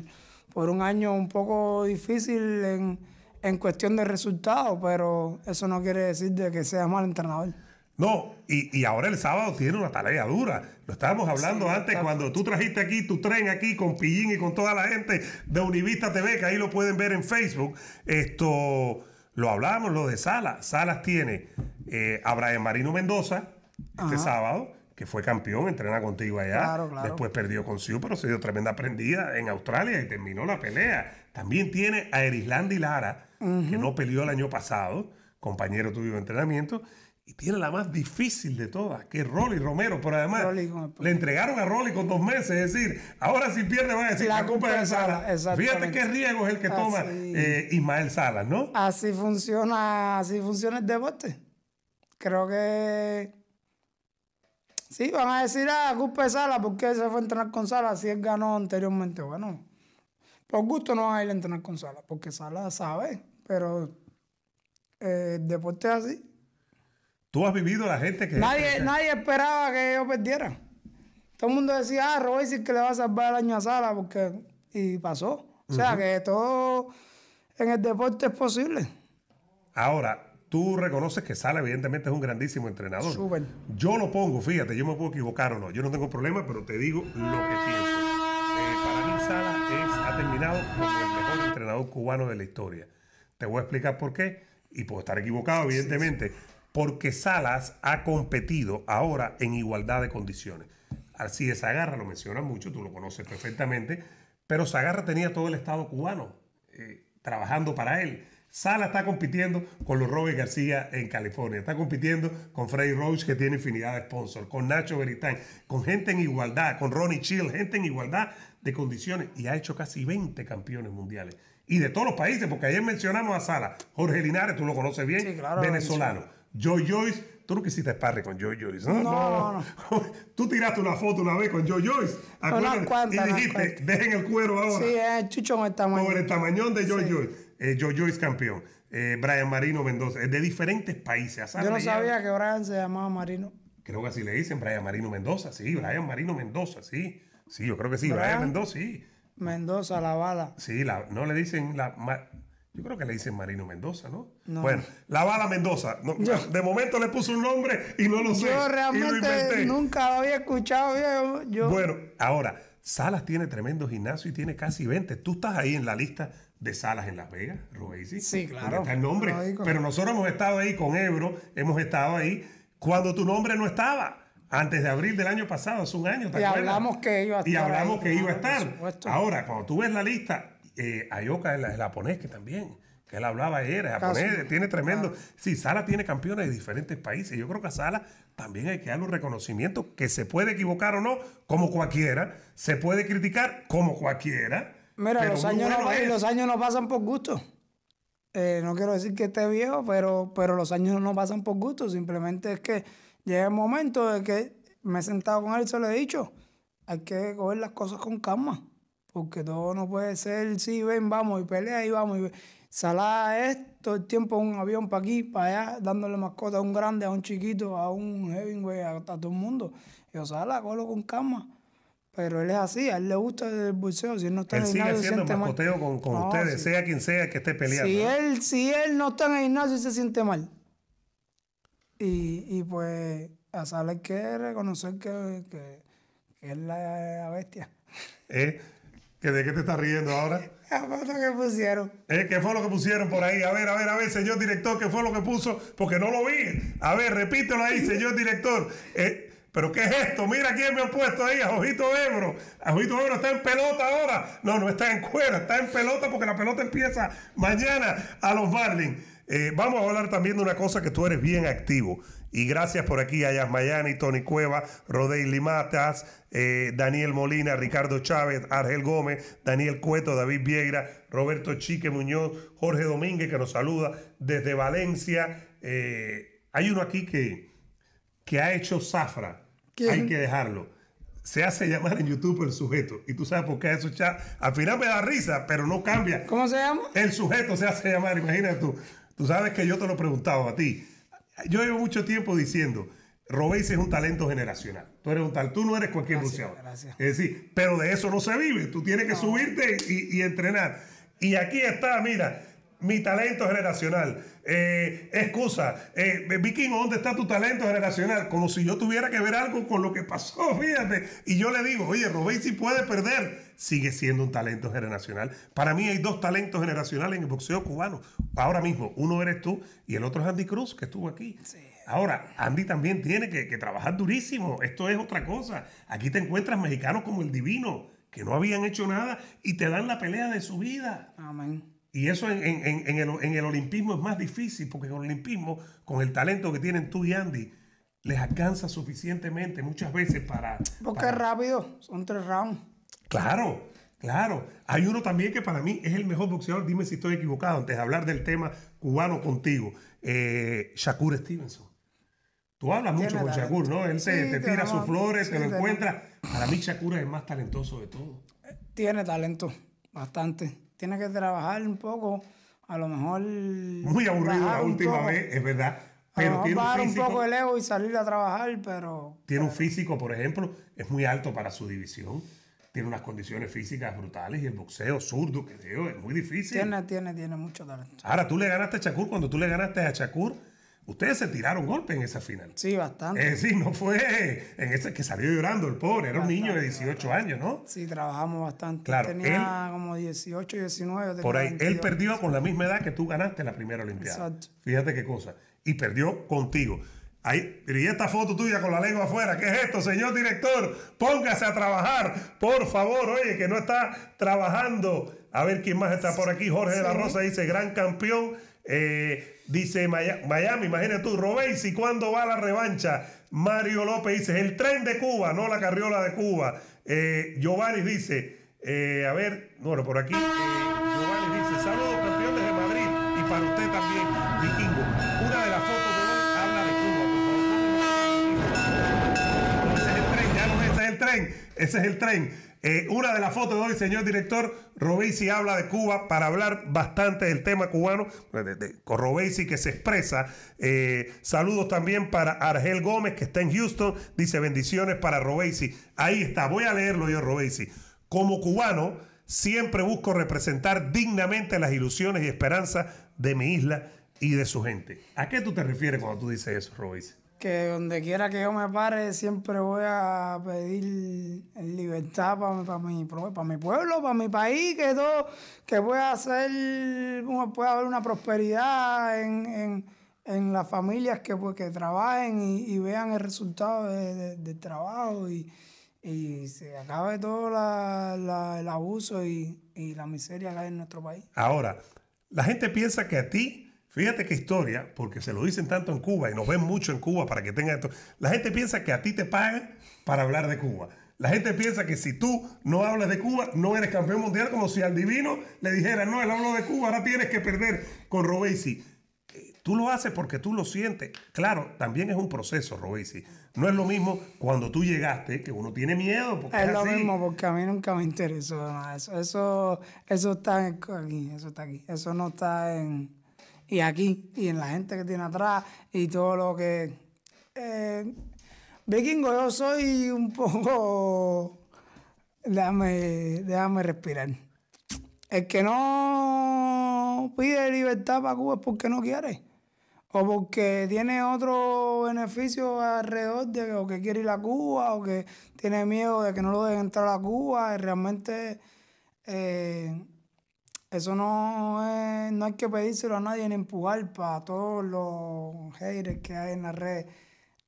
por un año un poco difícil en, en cuestión de resultados, pero eso no quiere decir de que sea mal entrenador. No, y, ahora el sábado tiene una tarea dura. Lo estábamos hablando antes cuando tú trajiste aquí tu tren aquí con Pillín y con toda la gente de Univista TV, que ahí lo pueden ver en Facebook. Esto lo hablamos, lo de Salas. Salas tiene eh, a Marino Mendoza este sábado, que fue campeón, entrena contigo allá. Después perdió con Siu, pero se dio tremenda prendida en Australia y terminó la pelea. También tiene a Erislandi Lara, que no peleó el año pasado, compañero tuyo de entrenamiento y tiene la más difícil de todas, que es Rolly Romero. Pero además pues, le entregaron a Rolly con dos meses. Es decir, ahora si pierde van a decir la, culpa culpa de Sala. Fíjate qué riesgo es el que toma eh, Ismael Salas, ¿no? Así funciona, así funciona el deporte. Creo que. Sí, van a decir, ah, culpa de Sala, porque se fue a entrenar con Sala si él ganó anteriormente? Bueno, por gusto no van a ir a entrenar con Sala, porque Sala sabe, pero eh, el deporte es así. Tú has vivido la gente que. Nadie, esperaba que ellos perdiera. Todo el mundo decía, ah, Roy que le va a salvar el año a Sala, porque. Y pasó. O sea que todo en el deporte es posible. Ahora, tú reconoces que Sala, evidentemente, es un grandísimo entrenador. Súper. Yo lo pongo, fíjate, yo me puedo equivocar o no. Yo no tengo problema, pero te digo lo que pienso. Eh, para mí, Sala ha terminado como el mejor entrenador cubano de la historia. Te voy a explicar por qué. Y puedo estar equivocado, evidentemente porque Salas ha competido ahora en igualdad de condiciones. Así es, Zagarra lo menciona mucho, tú lo conoces perfectamente, pero Zagarra tenía todo el Estado cubano eh, trabajando para él. Sala está compitiendo con los Robert García en California, está compitiendo con Freddy Roach que tiene infinidad de sponsors, con Nacho Beritán, con gente en igualdad, con Ronnie Chill, gente en igualdad de condiciones y ha hecho casi 20 campeones mundiales. Y de todos los países, porque ayer mencionamos a Sala, Jorge Linares, tú lo conoces bien, venezolano. ¿Joy Joyce. Tú no quisiste parre con Joe Joyce, ¿no? No, no, Tú tiraste una foto una vez con Joe Joyce. Acuérdate, cuantas, y dijiste, dejen el cuero ahora. Sí, eh, chucho con el tamaño. Por el tamañón de Joe Joyce. Eh, Joe Joyce campeón. Eh, Brian Marino Mendoza. Es de diferentes países. Yo no sabía que Brian se llamaba Marino. Creo que así le dicen Brian Marino Mendoza, sí. Mm. Brian Marino Mendoza, sí. Sí, yo creo que sí. Brian, Mendoza, sí. Mendoza, la bala. Sí, no le dicen la... Yo creo que le dicen Marino Mendoza, ¿no? Bueno, la bala Mendoza. de momento le puso un nombre y no lo sé. Yo realmente nunca lo había escuchado. Yo, Bueno, ahora, Salas tiene tremendo gimnasio y tiene casi 20. Tú estás ahí en la lista de Salas en Las Vegas, Sí, claro. Está el nombre. Pero nosotros hemos estado ahí con Ebro, hemos estado ahí cuando tu nombre no estaba. Antes de abril del año pasado, hace un año, y Hablamos que iba a estar y hablamos que iba a estar. Ahora, cuando tú ves la lista, eh, Ayoka, el, japonés, que también, que él hablaba ayer, ah, japonés, tiene tremendo. Ah. Sí, Sala tiene campeones de diferentes países. Yo creo que a Sala también hay que darle un reconocimiento que se puede equivocar o no, como cualquiera, se puede criticar como cualquiera. Mira, los años, no, los años no pasan por gusto. Eh, no quiero decir que esté viejo, pero, pero los años no pasan por gusto. Simplemente es que llega el momento de que me he sentado con él y se lo he dicho. Hay que coger las cosas con calma porque todo no puede ser, sí, ven, vamos y pelea y vamos y salada es todo el tiempo un avión para aquí, para allá, dándole mascota a un grande, a un chiquito, a un Hemingway, a, todo el mundo. Yo sala, colo con calma. Pero él es así, a él le gusta el bolseo. Si él no está en el gimnasio, sigue siente mal con, ustedes, sea quien sea que esté peleando. Si él, si él no está en el gimnasio, se siente mal. Y, pues, a Sala que reconocer que, es la bestia. ¿Eh? ¿De qué te estás riendo ahora? La foto ah, pues, que pusieron. Eh, ¿Qué fue lo que pusieron por ahí? A ver, a ver, a ver, señor director, ¿qué fue lo que puso? Porque no lo vi. A ver, repítelo ahí, señor director. Eh, ¿Pero qué es esto? Mira quién me ha puesto ahí, a Ojito Ebro. A Ojito Ebro está en pelota ahora. No, no está en cuero, está en pelota porque la pelota empieza mañana a los Marlins. Eh, vamos a hablar también de una cosa que tú eres bien activo. Y gracias por aquí, a Yasmayani, Tony Cueva, Rodey Limatas, eh, Daniel Molina, Ricardo Chávez, Ángel Gómez, Daniel Cueto, David Viegra, Roberto Chique Muñoz, Jorge Domínguez, que nos saluda desde Valencia. Eh, hay uno aquí que, que ha hecho zafra. Hay que dejarlo se hace llamar en YouTube el sujeto. Y tú sabes por qué eso ya. Al final me da risa, pero no cambia. ¿Cómo se llama? El sujeto se hace llamar, imagínate tú. Tú sabes que yo te lo preguntaba a ti. Yo llevo mucho tiempo diciendo, Robéis es un talento generacional. Tú eres un tal, tú no eres cualquier museo. Es decir, pero de eso no se vive. Tú tienes que subirte y, y, entrenar. Y aquí está, mira, mi talento generacional. Eh, excusa, eh, Viking, ¿dónde está tu talento generacional? Como si yo tuviera que ver algo con lo que pasó, fíjate. Y yo le digo, oye, Robey si puede perder, sigue siendo un talento generacional. Para mí hay dos talentos generacionales en el boxeo cubano. Ahora mismo, uno eres tú y el otro es Andy Cruz, que estuvo aquí. Ahora, Andy también tiene que, que trabajar durísimo. Esto es otra cosa. Aquí te encuentras mexicanos como el Divino, que no habían hecho nada y te dan la pelea de su vida. Amén. Y eso en, el, en, olimpismo es más difícil, porque en el olimpismo, con el talento que tienen tú y Andy, les alcanza suficientemente muchas veces para... Porque es rápido, son tres rounds. Claro, claro. Hay uno también que para mí es el mejor boxeador, dime si estoy equivocado, antes de hablar del tema cubano contigo, eh, Shakur Stevenson. Tú hablas mucho con Shakur, ¿no? Él se te, tira sus flores, se lo encuentra. Para mí Shakur es el más talentoso de todos. Tiene talento, bastante. Tiene que trabajar un poco, a lo mejor... Muy aburrido la última vez, es verdad. Pero tiene un, poco el ego y salir a trabajar, pero... Tiene un eh, físico, por ejemplo, es muy alto para su división. Tiene unas condiciones físicas brutales y el boxeo zurdo, que es muy difícil. Tiene, tiene, tiene mucho talento. Ahora, tú le ganaste a Shakur cuando tú le ganaste a Shakur Ustedes se tiraron golpe en esa final. Sí, bastante. Es decir, no fue en ese que salió llorando el pobre, era un niño de 18 años, ¿no? Sí, trabajamos bastante. tenía como 18, 19. por ahí, él perdió con la misma edad que tú ganaste la primera Olimpiada. Exacto. Fíjate qué cosa. Y perdió contigo. Ahí, y esta foto tuya con la lengua afuera, ¿qué es esto, señor director? Póngase a trabajar, por favor, oye, que no está trabajando. A ver quién más está por aquí. Jorge de la Rosa dice, gran campeón eh, dice Miami, imagínate tú, Robéis, ¿y cuándo va la revancha? Mario López dice, el tren de Cuba, no la carriola de Cuba. Eh, Giovanni dice, eh, a ver, bueno, por aquí, eh, Giovanni dice, saludos campeones de Madrid y para usted también, vikingo. Una de las fotos de habla de Cuba. Ese es el tren, ya no, ese es el tren, ese es el tren. Eh, una de las fotos de hoy, señor director, Robesi habla de Cuba para hablar bastante del tema cubano, de, con Robesi que se expresa. Eh, saludos también para Argel Gómez, que está en Houston, dice bendiciones para Robesi. Ahí está, voy a leerlo yo, Robesi. Como cubano, siempre busco representar dignamente las ilusiones y esperanzas de mi isla y de su gente. ¿A qué tú te refieres cuando tú dices eso, Robesi? que donde quiera que yo me pare, siempre voy a pedir libertad para, mi, mi pueblo, para mi país, que todo, que pueda hacer, pueda haber una prosperidad en, en, las familias que, pues, que trabajen y, vean el resultado de, del trabajo y, y se acabe todo la, la, el abuso y, y la miseria que hay en nuestro país. Ahora, la gente piensa que a ti Fíjate qué historia, porque se lo dicen tanto en Cuba y nos ven mucho en Cuba para que tenga esto. La gente piensa que a ti te pagan para hablar de Cuba. La gente piensa que si tú no hablas de Cuba, no eres campeón mundial, como si al divino le dijera, no, él habló de Cuba, ahora tienes que perder con Robesi. Eh, tú lo haces porque tú lo sientes. Claro, también es un proceso, Robesi. No es lo mismo cuando tú llegaste, que uno tiene miedo. es, lo mismo, porque a mí nunca me interesó nada. Eso, eso, eso está eso está aquí. Eso no está en y aquí, y en la gente que tiene atrás, y todo lo que... Eh, vikingo, yo soy un poco... Déjame, déjame respirar. El que no pide libertad para Cuba es porque no quiere. O porque tiene otro beneficio alrededor de que, que quiere ir a Cuba, o que tiene miedo de que no lo dejen entrar a Cuba. Y realmente... Eh, eso no, es, no hay que pedírselo a nadie ni empujar para todos los haters que hay en la red.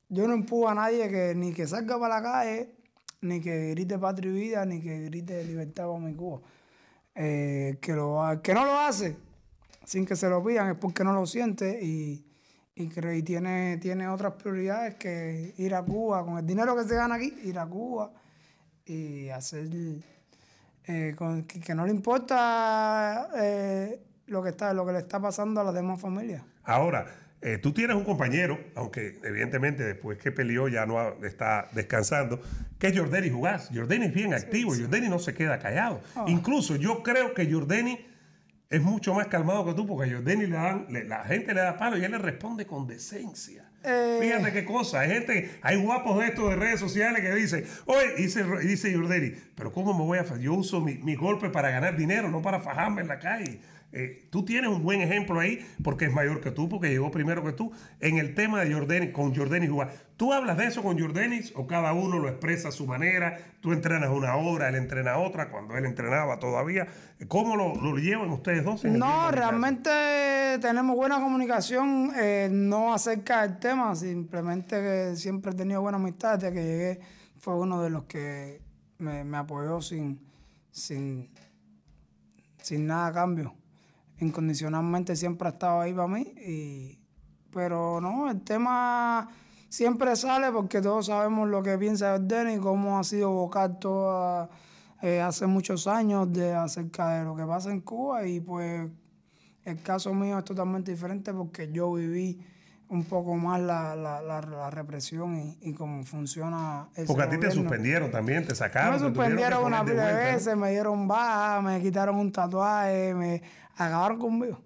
Yo no empujo a nadie que ni que salga para la calle, ni que grite patria y vida, ni que grite libertad para mi Cuba. Eh, que, lo, que no lo hace sin que se lo pidan es porque no lo siente y, y, y tiene, tiene otras prioridades que ir a Cuba, con el dinero que se gana aquí, ir a Cuba y hacer eh, que, no le importa eh, lo, que está, lo que le está pasando a la demás familias. Ahora, eh, tú tienes un compañero, aunque evidentemente después que peleó ya no está descansando, que es Jordani Jugás. Jordani es bien activo, Jordani no se queda callado. Ah. Incluso yo creo que Jordani es mucho más calmado que tú, porque a Jordani le dan, la gente le da palo y él le responde con decencia. Eh. Fíjate qué cosa, hay gente, hay guapos de estos de redes sociales que dicen, oye, dice, dice pero ¿cómo me voy a... Yo uso mis mi golpe para ganar dinero, no para fajarme en la calle. Eh, tú tienes un buen ejemplo ahí porque es mayor que tú, porque llegó primero que tú, en el tema de Jordani, con Jordanis Uba. ¿Tú hablas de eso con Jordanis o cada uno lo expresa a su manera? Tú entrenas una hora, él entrena otra, cuando él entrenaba todavía. ¿Cómo lo, llevan ustedes dos? No, realmente tenemos buena comunicación, eh, no acerca del tema, simplemente que siempre he tenido buena amistad desde que llegué. Fue uno de los que me, apoyó sin, sin, sin nada a cambio incondicionalmente siempre ha estado ahí para mí. Y, pero no, el tema siempre sale porque todos sabemos lo que piensa el y cómo ha sido vocal eh, hace muchos años de acerca de lo que pasa en Cuba. Y pues el caso mío es totalmente diferente porque yo viví un poco más la, la, la, represión y, cómo funciona eso. Porque a ti te suspendieron también, te sacaron. Me suspendieron una pila de veces, me dieron baja, me quitaron un tatuaje, me acabaron conmigo.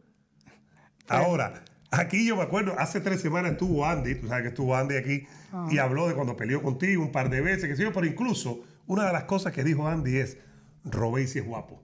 Ahora, aquí yo me acuerdo, hace tres semanas estuvo Andy, tú sabes que estuvo Andy aquí, ah. y habló de cuando peleó contigo un par de veces, que sí, pero incluso una de las cosas que dijo Andy es, Robey si es guapo.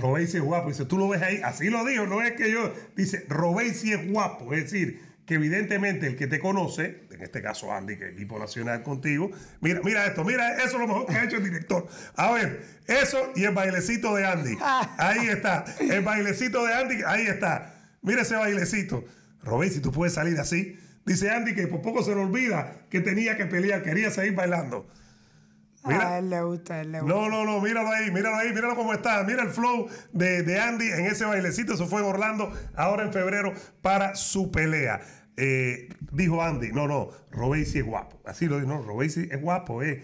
Robey si es guapo. Dice, tú lo ves ahí, así lo dijo, no es que yo, dice, Robey si es guapo, es decir, que evidentemente el que te conoce, en este caso Andy, que es equipo nacional contigo, mira, mira esto, mira, eso es lo mejor que ha hecho el director. A ver, eso y el bailecito de Andy. Ahí está. El bailecito de Andy, ahí está. Mira ese bailecito. Robin, si tú puedes salir así. Dice Andy que por poco se le olvida que tenía que pelear, quería seguir bailando. Mira. Ah, él le gusta, le gusta. No, no, no, míralo ahí, míralo ahí, míralo cómo está. Mira el flow de, de Andy en ese bailecito. Eso fue en Orlando ahora en febrero para su pelea. Eh, dijo Andy, no, no, Robesi es guapo. Así lo dijo, no, Robesi es guapo. Eh.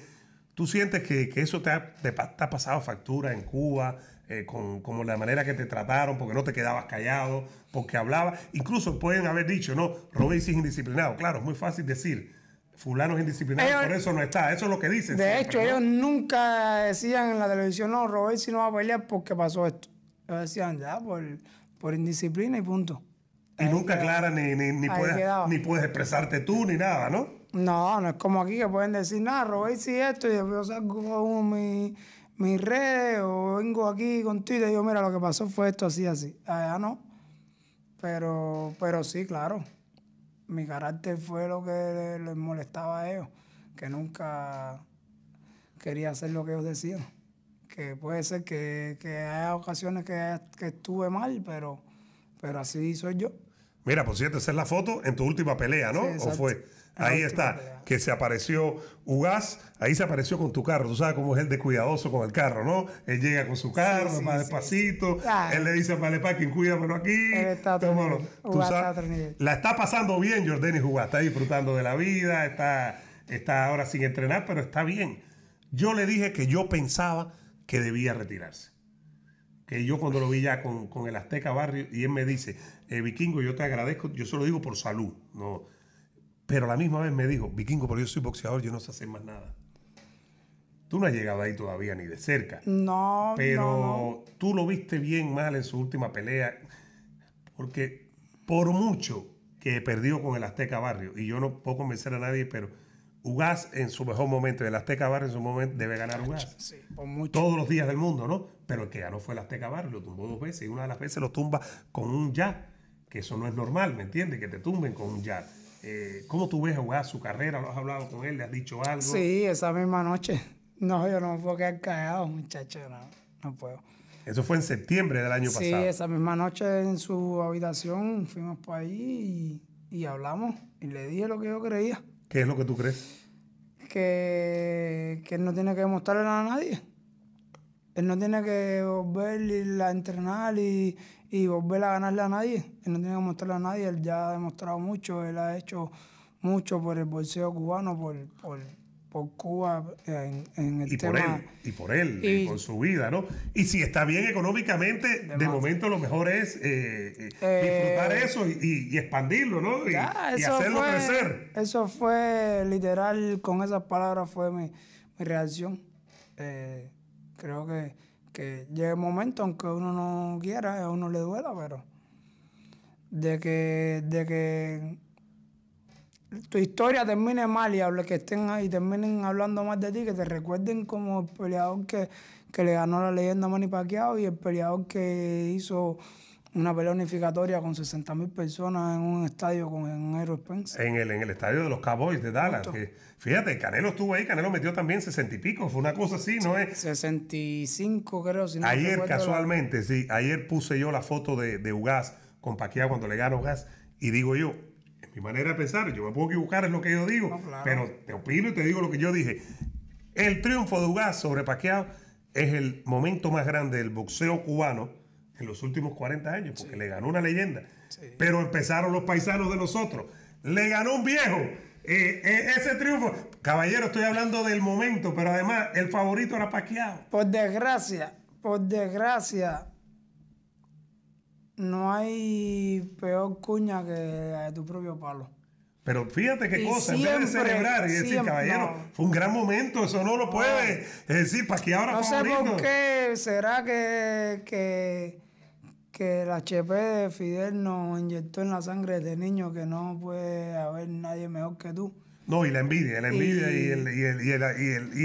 ¿Tú sientes que, eso te ha, pasado factura en Cuba, eh, como la manera que te trataron, porque no te quedabas callado, porque hablaba, Incluso pueden haber dicho, no, Robesi es indisciplinado. Claro, es muy fácil decir, fulano es indisciplinado, por eso no está. Eso es lo que dicen. De hecho, ellos nunca decían en la televisión, no, si no va a pelear porque pasó esto. decían, ya, por, por indisciplina y punto. Y nunca Clara, ni, ni, ni, puedes, expresarte tú ni nada, ¿no? No, no es como aquí que pueden decir, nada, Robé si esto y después salgo con mi, mis redes o vengo aquí contigo y digo, mira, lo que pasó fue esto, así, así. Allá no. Pero, pero sí, claro. Mi carácter fue lo que les molestaba a ellos, que nunca quería hacer lo que ellos decían. Que puede ser que, haya ocasiones que, estuve mal, pero, pero así soy yo. Mira, por cierto, esa es la foto en tu última pelea, ¿no? ¿O fue? Ahí está, que se apareció Ugas, ahí se apareció con tu carro. Tú sabes cómo es el descuidadoso con el carro, ¿no? Él llega con su carro, más despacito. Él le dice, vale, Parking, cuídamelo aquí. está la está pasando bien, Jordani Ugas. Está disfrutando de la vida, está, está ahora sin entrenar, pero está bien. Yo le dije que yo pensaba que debía retirarse que yo cuando lo vi ya con, el Azteca Barrio, y él me dice, eh, Vikingo, yo te agradezco, yo se lo digo por salud, no. Pero a la misma vez me dijo, Vikingo, pero yo soy boxeador, yo no sé hacer más nada. Tú no has llegado ahí todavía ni de cerca. No, pero tú lo viste bien mal en su última pelea, porque por mucho que perdió con el Azteca Barrio, y yo no puedo convencer a nadie, pero Ugas en su mejor momento, el Azteca Barrio en su momento debe ganar Ugas. Sí, por Todos los días del mundo, ¿no? pero el que no fue el Azteca Barrio lo tumbó dos veces y una de las veces lo tumba con un ya, que eso no es normal, ¿me entiendes? Que te tumben con un ya. Eh, ¿Cómo tú ves jugar su carrera? ¿Lo has hablado con él? ¿Le has dicho algo? Sí, esa misma noche. No, yo no me puedo quedar callado, muchacho, no, no puedo. Eso fue en septiembre del año pasado. Sí, esa misma noche en su habitación fuimos por ahí y, hablamos y le dije lo que yo creía. ¿Qué es lo que tú crees? Que, que él no tiene que demostrarle nada a nadie él no tiene que volver y a entrenar y, volver a ganarle a nadie. Él no tiene que mostrarle a nadie. Él ya ha demostrado mucho. Él ha hecho mucho por el bolseo cubano, por, por, Cuba en, en el y Por él, y por él, y, por su vida, ¿no? Y si está bien económicamente, de, momento lo mejor es eh, eh, eh disfrutar eso y, expandirlo, ¿no? y, hacerlo crecer. Eso fue literal, con esas palabras fue mi, mi reacción. Eh, creo que, que llega el momento, aunque uno no quiera, a uno le duela, pero de que, de que tu historia termine mal y que estén ahí, terminen hablando más de ti, que te recuerden como el peleador que, que le ganó la leyenda Manny Pacquiao y el peleador que hizo una pelea unificatoria con 60.000 personas en un estadio con en Aero Spencer. En el, en el estadio de los Cowboys de Dallas. fíjate, Canelo estuvo ahí, Canelo metió también 60 y pico, fue una cosa así, ¿no es? 65 creo, Ayer casualmente, sí, ayer puse yo la foto de, de Ugas con Paquiao cuando le gano Ugas y digo yo, en mi manera de pensar, yo me puedo equivocar, es lo que yo digo, pero te opino y te digo lo que yo dije. El triunfo de Ugas sobre Paquiao es el momento más grande del boxeo cubano en los últimos 40 años, porque le ganó una leyenda. Pero empezaron los paisanos de nosotros. Le ganó un viejo. Eh, eh, ese triunfo, caballero, estoy hablando del momento, pero además el favorito era paqueado. Por desgracia, por desgracia, no hay peor cuña que tu propio palo. Pero fíjate qué cosa, celebrar y decir, caballero, fue un gran momento, eso no lo puede decir, paqueado era favorito. sé qué, será que que el HP de Fidel nos inyectó en la sangre de este niño, que no puede haber nadie mejor que tú. No, y la envidia, la envidia y,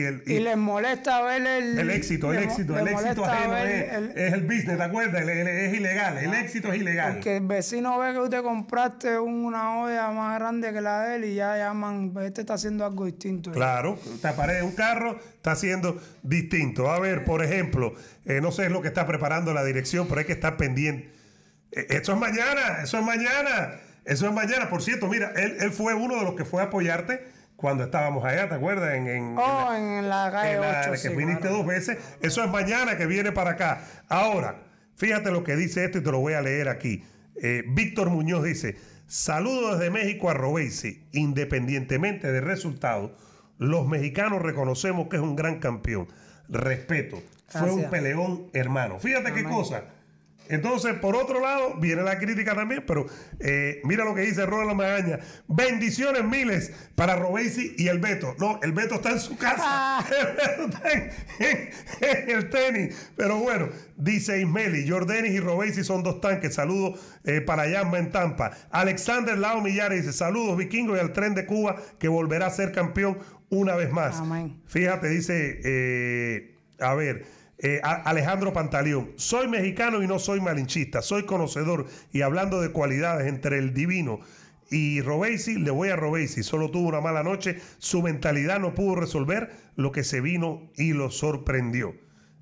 el, y les molesta ver el... El éxito, el éxito, el éxito ajeno es el, business, ¿te acuerdas? es ilegal, el éxito es ilegal. Porque el vecino ve que usted compraste una olla más grande que la de él y ya llaman, pues, este está haciendo algo distinto. Claro, te aparece un carro, está haciendo distinto. A ver, por ejemplo, eh, no sé lo que está preparando la dirección, pero hay que estar pendiente. Eh, eso es mañana, eso es mañana. Eso es mañana, por cierto, mira, él, fue uno de los que fue a apoyarte cuando estábamos allá, ¿te acuerdas? En, en, oh, la, calle 8. que viniste dos veces. Eso es mañana que viene para acá. Ahora, fíjate lo que dice esto y te lo voy a leer aquí. Eh, Víctor Muñoz dice: Saludos desde México a Robeci. Independientemente del resultado, los mexicanos reconocemos que es un gran campeón. Respeto. Fue un peleón, hermano. Fíjate qué cosa. Entonces, por otro lado, viene la crítica también, pero eh, mira lo que dice Ronald Magaña. Bendiciones miles para Robesi y el Beto. No, el Beto está en su casa. Ah. El Beto está en, el tenis. Pero bueno, dice Ismeli, Jordanis y Robesi son dos tanques. Saludos eh, para Yasma en Tampa. Alexander Lao Millares dice, saludos vikingos y al tren de Cuba que volverá a ser campeón una vez más. Fíjate, dice, eh, a ver. Eh, Alejandro Pantaleón. Soy mexicano y no soy malinchista, soy conocedor y hablando de cualidades entre el divino y Robesi, le voy a Robesi, solo tuvo una mala noche, su mentalidad no pudo resolver lo que se vino y lo sorprendió.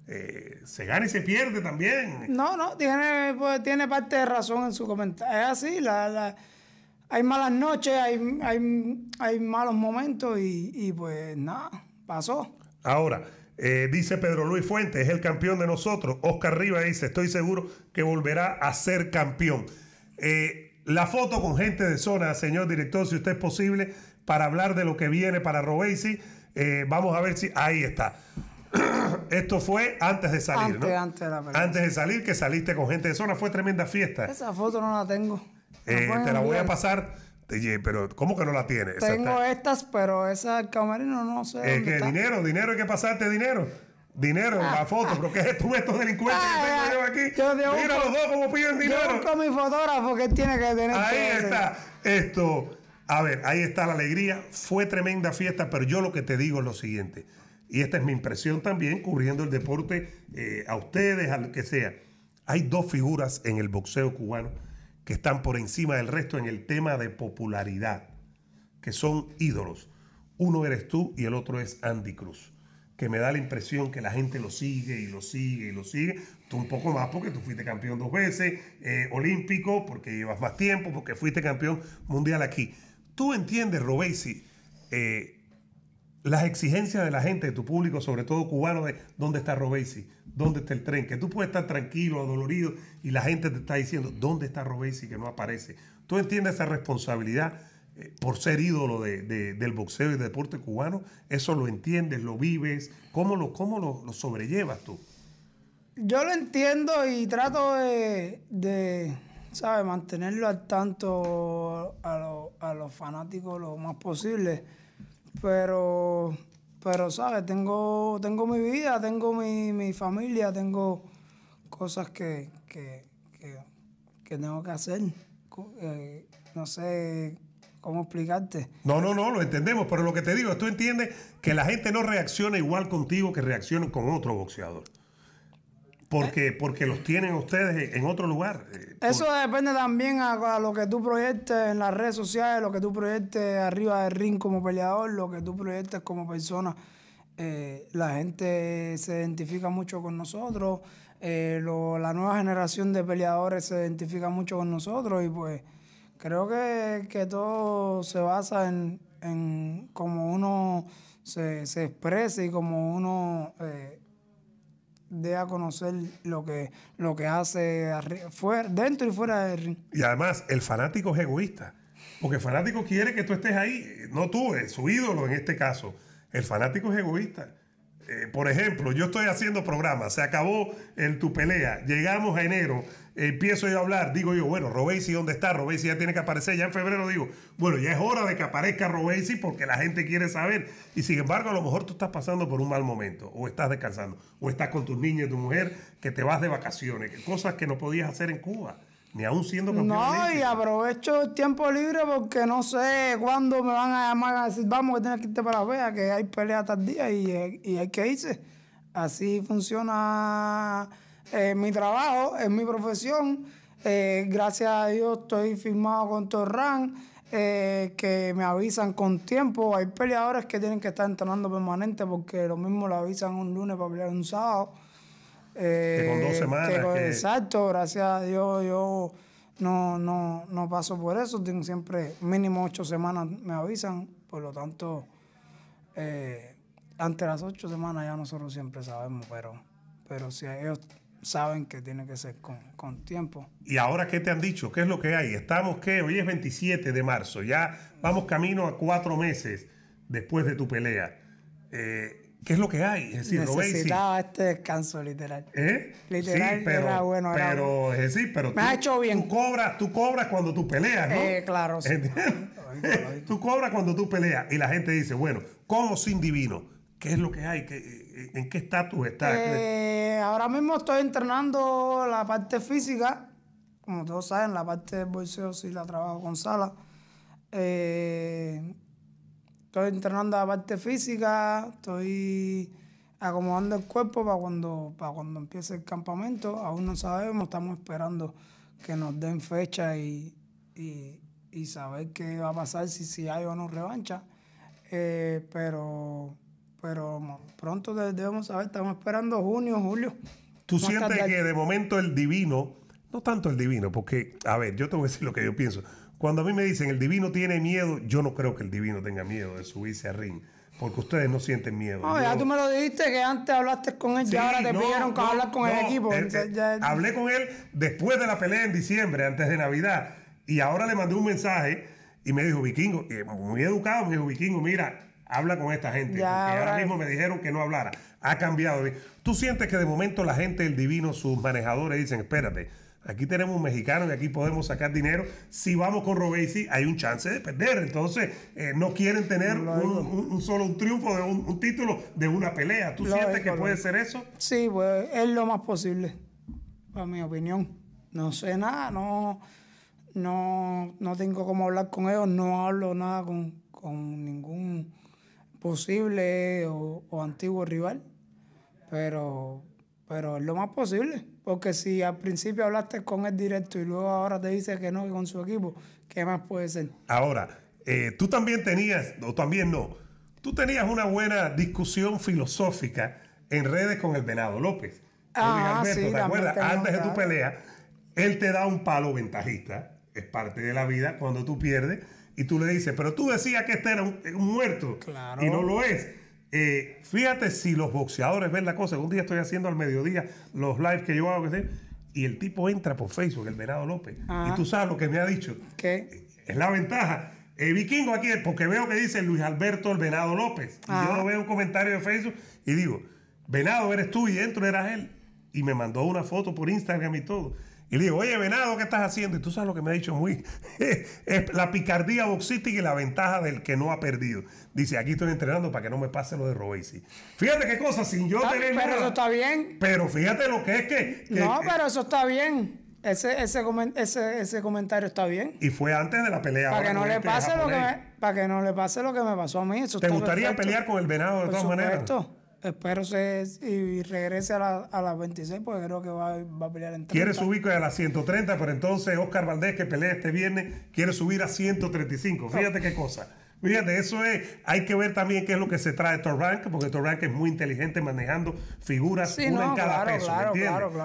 Eh, se gana y se pierde también. No, no, tiene, pues, parte de razón en su comentario. Es así, hay malas noches, hay, malos momentos y, y pues nada, pasó. Ahora, eh, dice Pedro Luis Fuentes, es el campeón de nosotros. Oscar Rivas dice, estoy seguro que volverá a ser campeón. Eh, la foto con gente de zona, señor director, si usted es posible, para hablar de lo que viene para Robesi. Eh, vamos a ver si... Ahí está. Esto fue antes de salir, antes, Antes de, salir, que saliste con gente de zona. Fue tremenda fiesta. Esa foto no la tengo. te la voy a pasar pero, ¿cómo que no la tiene? Tengo estas, pero esa no sé. dinero, dinero, hay que pasarte dinero. Dinero, la ah. foto, pero ¿qué es esto, estos delincuentes que ah, aquí? Mira los dos cómo piden dinero. Yo mi fotógrafo que tiene que tener. Ahí está. Esto. A ver, ahí está la alegría. Fue tremenda fiesta, pero yo lo que te digo es lo siguiente. Y esta es mi impresión también, cubriendo el deporte eh, a ustedes, al que sea. Hay dos figuras en el boxeo cubano que están por encima del resto en el tema de popularidad, que son ídolos. Uno eres tú y el otro es Andy Cruz, que me da la impresión que la gente lo sigue y lo sigue y lo sigue. Tú un poco más porque tú fuiste campeón dos veces, eh, olímpico, porque llevas más tiempo, porque fuiste campeón mundial aquí. Tú entiendes, Robesi, eh, las exigencias de la gente, de tu público, sobre todo cubano, de dónde está Robesi, dónde está el tren, que tú puedes estar tranquilo, adolorido, y la gente te está diciendo, ¿dónde está Robesi que no aparece? Tú entiendes esa responsabilidad eh, por ser ídolo del boxeo y del deporte cubano, eso lo entiendes, lo vives, ¿cómo lo, cómo lo, sobrellevas tú? Yo lo entiendo y trato de, mantenerlo al tanto a, a los fanáticos lo más posible pero, pero ¿sabes? Tengo, tengo mi vida, tengo mi, familia, tengo cosas que, que, que, tengo que hacer. Eh, no sé cómo explicarte. No, no, no, lo entendemos, pero lo que te digo, tú entiendes que la gente no reacciona igual contigo que reacciona con otro boxeador porque, los tienen ustedes en otro lugar. Eh, Eso depende también a, lo que tú proyectes en las redes sociales, lo que tú proyectes arriba del ring como peleador, lo que tú proyectes como persona. Eh, la gente se identifica mucho con nosotros, eh, la nueva generación de peleadores se identifica mucho con nosotros y pues creo que, todo se basa en, en cómo uno se, se expresa y cómo uno de a conocer lo que, lo que hace dentro y fuera del ring. Y además, el fanático es egoísta. Porque el fanático quiere que tú estés ahí, no tú, eh, su ídolo en este caso. El fanático es egoísta. Eh, por ejemplo, yo estoy haciendo programas, se acabó el tu pelea, llegamos a enero, empiezo yo a hablar, digo yo, bueno, Robesi, ¿dónde está? Robesi ya tiene que aparecer, ya en febrero digo, bueno, ya es hora de que aparezca Robesi porque la gente quiere saber. Y sin embargo, a lo mejor tú estás pasando por un mal momento, o estás descansando, o estás con tus niños y tu mujer, que te vas de vacaciones, cosas que no podías hacer en Cuba aún siendo No, y aprovecho el tiempo libre porque no sé cuándo me van a llamar a decir, vamos, que tienes que irte para ver, que hay pelea día y, y hay que irse. Así funciona eh, mi trabajo, es mi profesión. Eh, gracias a Dios estoy firmado con Torran, eh, que me avisan con tiempo. Hay peleadores que tienen que estar entrenando permanente porque lo mismo lo avisan un lunes para pelear un sábado con eh, dos semanas. Exacto, gracias a Dios yo no, no, no paso por eso. Tengo siempre mínimo ocho semanas me avisan, por lo tanto, eh, ante las ocho semanas ya nosotros siempre sabemos, pero, pero si ellos saben que tiene que ser con, con, tiempo. ¿Y ahora qué te han dicho? ¿Qué es lo que hay? Estamos que hoy es 27 de marzo, ya vamos camino a cuatro meses después de tu pelea. Eh, ¿Qué es lo que hay? Es decir, Necesitaba este descanso, literal. ¿Eh? Literal, pero, era bueno. pero, es decir, pero me tú, has hecho bien. Tú cobras, tú cobras cuando tú peleas, ¿no? Eh, claro, sí. tú cobras cuando tú peleas. Y la gente dice, bueno, cómo sin divino, ¿qué es lo que hay? ¿En qué estatus estás? Eh, este ahora mismo estoy entrenando la parte física. Como todos saben, la parte del bolseo sí la trabajo con sala. Eh estoy entrenando la parte física, estoy acomodando el cuerpo para cuando, para cuando empiece el campamento. Aún no sabemos, estamos esperando que nos den fecha y, saber qué va a pasar, si, si hay o no revancha. Eh, pero pero pronto debemos saber, estamos esperando junio, julio. ¿Tú sientes que de momento el divino, no tanto el divino, porque, a ver, yo te voy a decir lo que yo pienso. Cuando a mí me dicen el divino tiene miedo, yo no creo que el divino tenga miedo de subirse a ring. Porque ustedes no sienten miedo. ya tú me lo dijiste que antes hablaste con él y ahora te pidieron que hablas con el equipo. Eh, eh, hablé con él después de la pelea en diciembre, antes de Navidad. Y ahora le mandé un mensaje y me dijo, Vikingo, muy educado, me dijo, Vikingo, mira, habla con esta gente. porque ahora, mismo me dijeron que no hablara. Ha cambiado. ¿Tú sientes que de momento la gente, del divino, sus manejadores dicen, espérate? Aquí tenemos mexicanos y aquí podemos sacar dinero. Si vamos con sí, hay un chance de perder. Entonces, eh, no quieren tener un, solo un triunfo, de un, título de una pelea. ¿Tú sientes que puede ser eso? Sí, pues, es lo más posible, a mi opinión. No sé nada, no, no, no tengo cómo hablar con ellos, no hablo nada con, con ningún posible o, o antiguo rival, pero, pero es lo más posible. Porque si al principio hablaste con el directo y luego ahora te dice que no, con su equipo, ¿qué más puede ser? Ahora, eh, tú también tenías, o también no, tú tenías una buena discusión filosófica en redes con el Venado López. Ah, sí, sí, ¿te Antes de tu pelea, él te da un palo ventajista, es parte de la vida cuando tú pierdes, y tú le dices, pero tú decías que este era un, muerto, claro. y no lo es. Eh, fíjate si los boxeadores ven la cosa. Un día estoy haciendo al mediodía los lives que yo hago, y el tipo entra por Facebook, el Venado López. Y tú sabes lo que me ha dicho. Eh, es la ventaja. Eh, vikingo aquí, porque veo que dice Luis Alberto el Venado López. Y yo veo un comentario de Facebook y digo, Venado eres tú y dentro eras él. Y me mandó una foto por Instagram y todo. Y le digo, oye, Venado, ¿qué estás haciendo? Y tú sabes lo que me ha dicho muy. Eh, es la picardía boxística y la ventaja del que no ha perdido. Dice, aquí estoy entrenando para que no me pase lo de Robacy. Fíjate qué cosa, sin yo tener. Pero eso está bien. Pero fíjate lo que es que. no, eh, pero eso está bien. Ese, ese, ese, comentario está bien. Y fue antes de la pelea. Para que, no le este pase lo que me, para que no le pase lo que me pasó a mí. Eso ¿Te gustaría pelear con el venado de todas Espero se y regrese a, la, a las 26 porque creo que va, va a pelear en Quiere subir a las 130, pero entonces Oscar Valdés que pelea este viernes quiere subir a 135. Fíjate qué cosa de eso es, hay que ver también qué es lo que se trae Torrank, porque Torrank es muy inteligente manejando figuras, una en cada peso,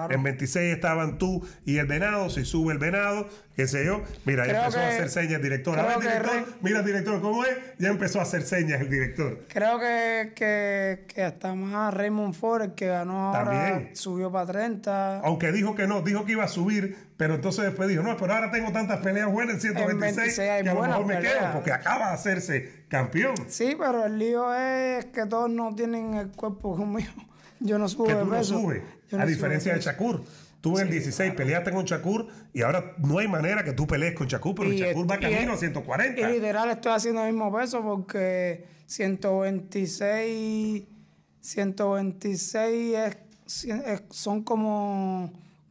En 26 estaban tú y el venado, si sube el venado, qué sé yo, mira, ya empezó a hacer señas el director. A ver, director, mira, director, ¿cómo es? Ya empezó a hacer señas el director. Creo que, que, que hasta más Raymond Ford, que ganó ahora, también. subió para 30. Aunque dijo que no, dijo que iba a subir pero entonces después dijo, no, pero ahora tengo tantas peleas buenas en 126 que a lo mejor me quedo porque acaba de hacerse campeón. Sí, pero el lío es que todos no tienen el cuerpo conmigo. yo. no subo de peso. a diferencia de Shakur. Tú en 16 peleaste con Shakur y ahora no hay manera que tú pelees con Shakur, pero Shakur va camino a 140. Y literal estoy haciendo el mismo peso porque 126, 126 es, son como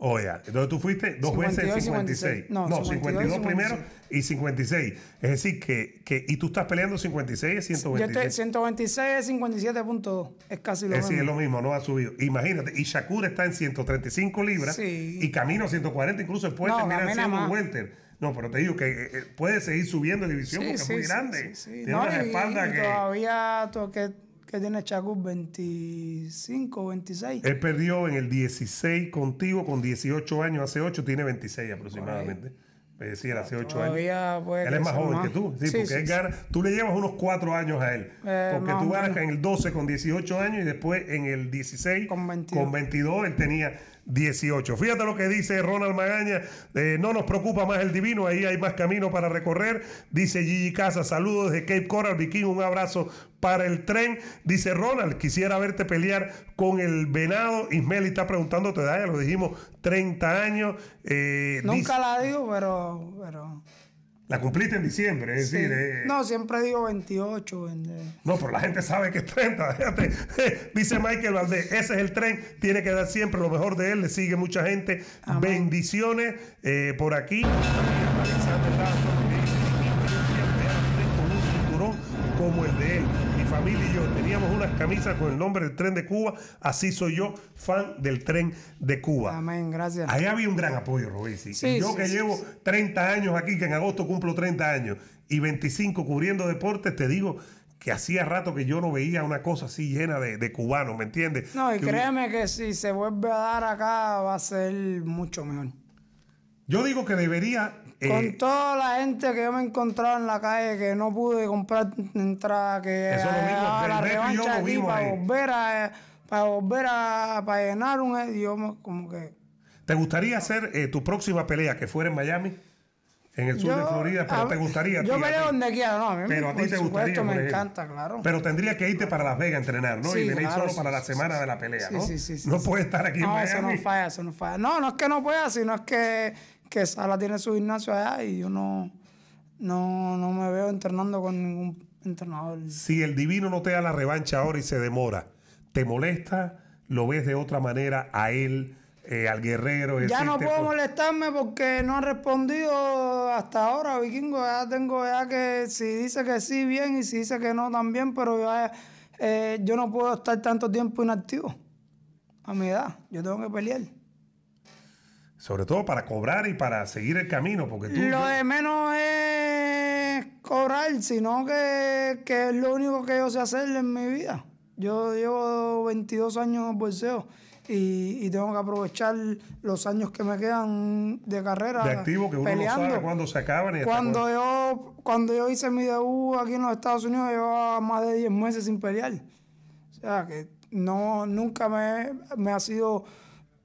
Oye, oh, Entonces tú fuiste dos veces 56. No, 52, primero y 56. Es decir, que, que y tú estás peleando 56 y 126. Yo estoy 126 57.2. Es casi lo mismo. Sí, es lo mismo, no ha subido. Imagínate, y Shakur está en 135 libras y camino 140, incluso después no, termina siendo un welter. No, pero te digo que eh, eh, puede seguir subiendo división porque es muy grande. Tiene no, una espalda y, Todavía que tiene Chaco 25, 26. Él perdió en el 16 contigo con 18 años, hace 8 tiene 26 aproximadamente. Es decir, hace 8 años. Él es más joven que tú. Sí, porque tú le llevas unos 4 años a él. Eh, porque tú ganas en el 12 con 18 años y después en el 16 con 22 él tenía 18. Fíjate lo que dice Ronald Magaña, eh, no nos preocupa más el divino, ahí hay más camino para recorrer. Dice Gigi Casa, saludos desde Cape Coral, Viking, un abrazo para el tren. Dice Ronald, quisiera verte pelear con el venado. Ismael está preguntando ya lo dijimos, 30 años. Eh, Nunca la digo, pero... La cumpliste en diciembre, es decir. Eh, no, siempre digo 28. No, pero la gente sabe que es 30. Dice Michael Valdés, ese es el tren, tiene que dar siempre lo mejor de él, le sigue mucha gente. Bendiciones eh, por aquí y yo teníamos unas camisas con el nombre del tren de Cuba. Así soy yo, fan del tren de Cuba. Amén, gracias. Ahí había un gran apoyo, yo que llevo 30 años aquí, que en agosto cumplo 30 años y 25 cubriendo deportes, te digo que hacía rato que yo no veía una cosa así llena de, cubanos, ¿me entiendes? No, y créeme que si se vuelve a dar acá va a ser mucho mejor. Yo digo que debería con eh, toda la gente que yo me encontraba en la calle que no pude comprar entrada, que eso ah, la revancha para, volver a, eh, para volver a para llenar un idioma como que. ¿Te gustaría hacer eh, tu próxima pelea que fuera en Miami? En el sur de Florida, pero te gustaría. Yo peleo donde quiera, no, a mí pero a gustaría. me encanta, claro. Pero tendría que irte para Las Vegas a entrenar, ¿no? y venir solo para la semana de la pelea, ¿no? Sí, No puedes estar aquí en Miami. eso no falla, eso no falla. No, no es que no pueda, sino es que que Sala tiene su gimnasio allá y yo no, no, no me veo entrenando con ningún entrenador. Si el divino no te da la revancha ahora y se demora, ¿te molesta? ¿Lo ves de otra manera a él? Eh, al guerrero. Ya no puedo molestarme porque no ha respondido hasta ahora, vikingo. Ya tengo ya que si dice que sí, bien, y si dice que no, también, pero eh, yo no puedo estar tanto tiempo inactivo a mi edad. Yo tengo que pelear. Sobre todo para cobrar y para seguir el camino, porque Lo de menos es cobrar, sino que, es lo único que yo sé hacer en mi vida. Yo llevo 22 años en bolseo y, y, tengo que aprovechar los años que me quedan de carrera. De activo, que uno no sabe cuándo se acaban. cuando, yo, cuando yo hice mi debut aquí en los Estados Unidos, llevaba más de 10 meses sin pelear. O sea, que no, nunca me, me ha sido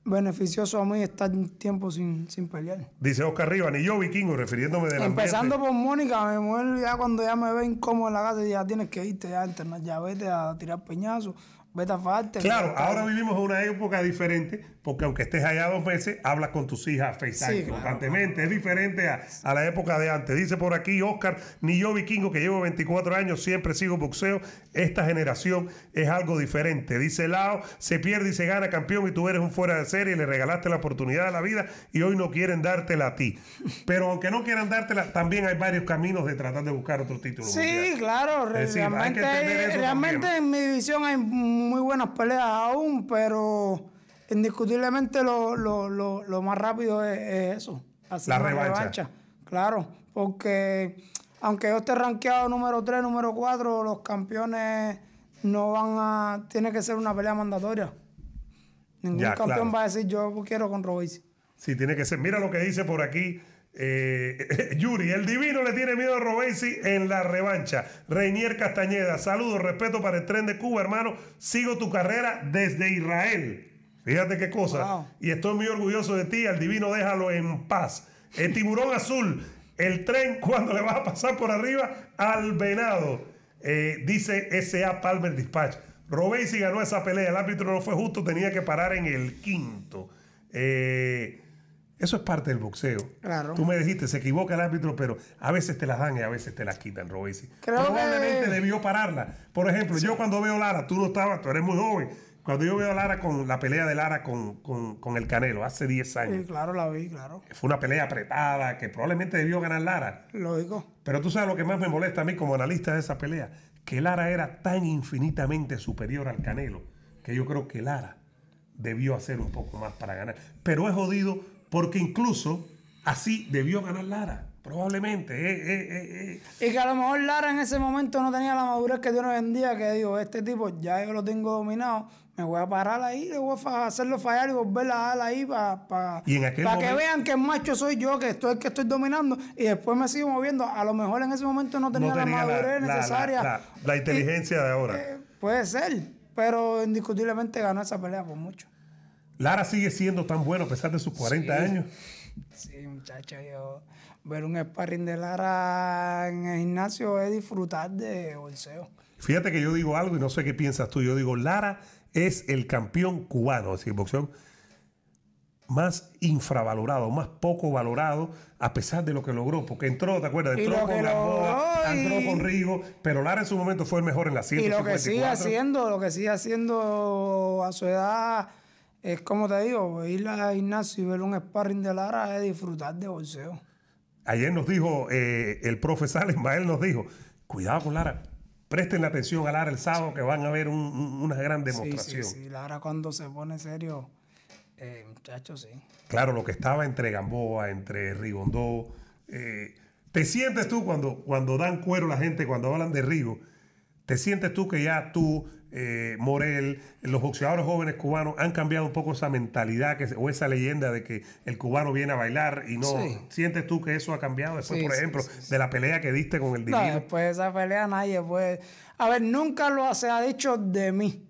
beneficioso a mí estar un tiempo sin, sin pelear. Dice Oscar Rivas, ni yo vikingo, refiriéndome de la Empezando por Mónica, me muero ya cuando ya me ven como en la casa, ya tienes que irte ya a ya vete a tirar peñazos, vete a farte. Claro, ahora vivimos en una época diferente porque aunque estés allá dos meses, hablas con tus hijas FaceTime constantemente. Es diferente a, la época de antes. Dice por aquí Oscar, ni yo vikingo que llevo 24 años, siempre sigo boxeo. Esta generación es algo diferente. Dice Lao, se pierde y se gana campeón y tú eres un fuera de serie, y le regalaste la oportunidad de la vida y hoy no quieren dártela a ti. Pero aunque no quieran dártela, también hay varios caminos de tratar de buscar otro título. Sí, claro, realmente, en mi división hay muy buenas peleas aún, pero indiscutiblemente lo, más rápido es, eso. la revancha. Claro, porque aunque yo esté rankeado número 3, número 4, los campeones no van a... Tiene que ser una pelea mandatoria. Ningún campeón va a decir yo quiero con Robesi. Sí, tiene que ser. Mira lo que dice por aquí. Eh, Yuri, el divino le tiene miedo a Robesi en la revancha. Reinier Castañeda, saludos, respeto para el tren de Cuba, hermano. Sigo tu carrera desde Israel. Fíjate qué cosa. Y estoy muy orgulloso de ti, al divino déjalo en paz. El tiburón azul, el tren cuando le vas a pasar por arriba al venado. Eh, dice S.A. Palmer Dispatch. Robesi ganó esa pelea, el árbitro no fue justo, tenía que parar en el quinto. Eh, eso es parte del boxeo. Claro. Tú me dijiste, se equivoca el árbitro, pero a veces te las dan y a veces te las quitan, Robesi. Probablemente debió pararla. Por ejemplo, yo cuando veo Lara, tú no estabas, tú eres muy joven cuando yo veo a Lara con la pelea de Lara con, con, el Canelo hace 10 años. Sí, claro, la vi, claro. Fue una pelea apretada que probablemente debió ganar Lara. Lógico. Pero tú sabes lo que más me molesta a mí como analista de esa pelea, que Lara era tan infinitamente superior al Canelo, que yo creo que Lara debió hacer un poco más para ganar. Pero es jodido porque incluso así debió ganar Lara. Probablemente. Eh, eh, eh, y que a lo mejor Lara en ese momento no tenía la madurez que tiene hoy vendía que digo, este tipo ya yo lo tengo dominado, me voy a parar ahí, le voy a hacerlo fallar y volver a dar ahí para que vean que macho soy yo, que estoy que estoy dominando y después me sigo moviendo. A lo mejor en ese momento no tenía, la madurez necesaria. La, inteligencia de ahora. puede ser, pero indiscutiblemente ganó esa pelea por mucho. Lara sigue siendo tan bueno a pesar de sus 40 años. Sí, muchacho, yo ver un sparring de Lara en el gimnasio es disfrutar de bolseo. Fíjate que yo digo algo y no sé qué piensas tú. Yo digo, Lara es el campeón cubano, es decir, boxeo más infravalorado, más poco valorado, a pesar de lo que logró, porque entró, ¿te acuerdas? Entró con la entró con Rigo, pero Lara en su momento fue el mejor en la 154. Y lo que sigue haciendo, lo que sigue haciendo a su edad, es como te digo, ir al gimnasio y ver un sparring de Lara es disfrutar de bolseo ayer nos dijo eh, el profe Ismael nos dijo, cuidado con Lara, presten atención a Lara el sábado que van a ver una gran demostración. Sí, sí, Lara cuando se pone serio, eh, muchachos, sí. Claro, lo que estaba entre Gamboa, entre Rigondó. Eh, ¿Te sientes tú cuando, cuando dan cuero la gente, cuando hablan de Rigo? ¿Te sientes tú que ya tú, eh, Morel, los boxeadores jóvenes cubanos han cambiado un poco esa mentalidad que, o esa leyenda de que el cubano viene a bailar y no? ¿Sientes tú que eso ha cambiado después, por ejemplo, de la pelea que diste con el divino? No, después de esa pelea nadie puede... A ver, nunca lo se ha dicho de mí,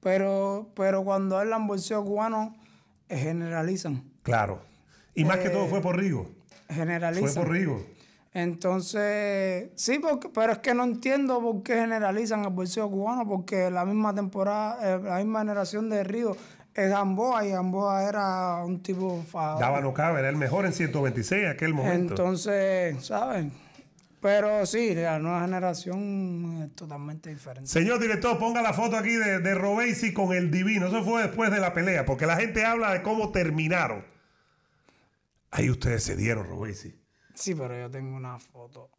pero, pero cuando hablan boxeo cubano, eh, generalizan. Claro. Y más que todo eh, fue por Rigo. Generalizan. Fue por Rigo. Entonces, sí, pero es que no entiendo por qué generalizan al bolsillo cubano, porque la misma temporada, eh, la misma generación de Río es Gamboa y Gamboa era un tipo... Daba no cabe, era el mejor en 126 aquel momento. Entonces, ¿saben? Pero sí, la nueva generación es totalmente diferente. Señor director, ponga la foto aquí de, de Robesi con el divino. Eso fue después de la pelea, porque la gente habla de cómo terminaron. Ahí ustedes se dieron, Robesi. Sí, pero yo tengo una foto.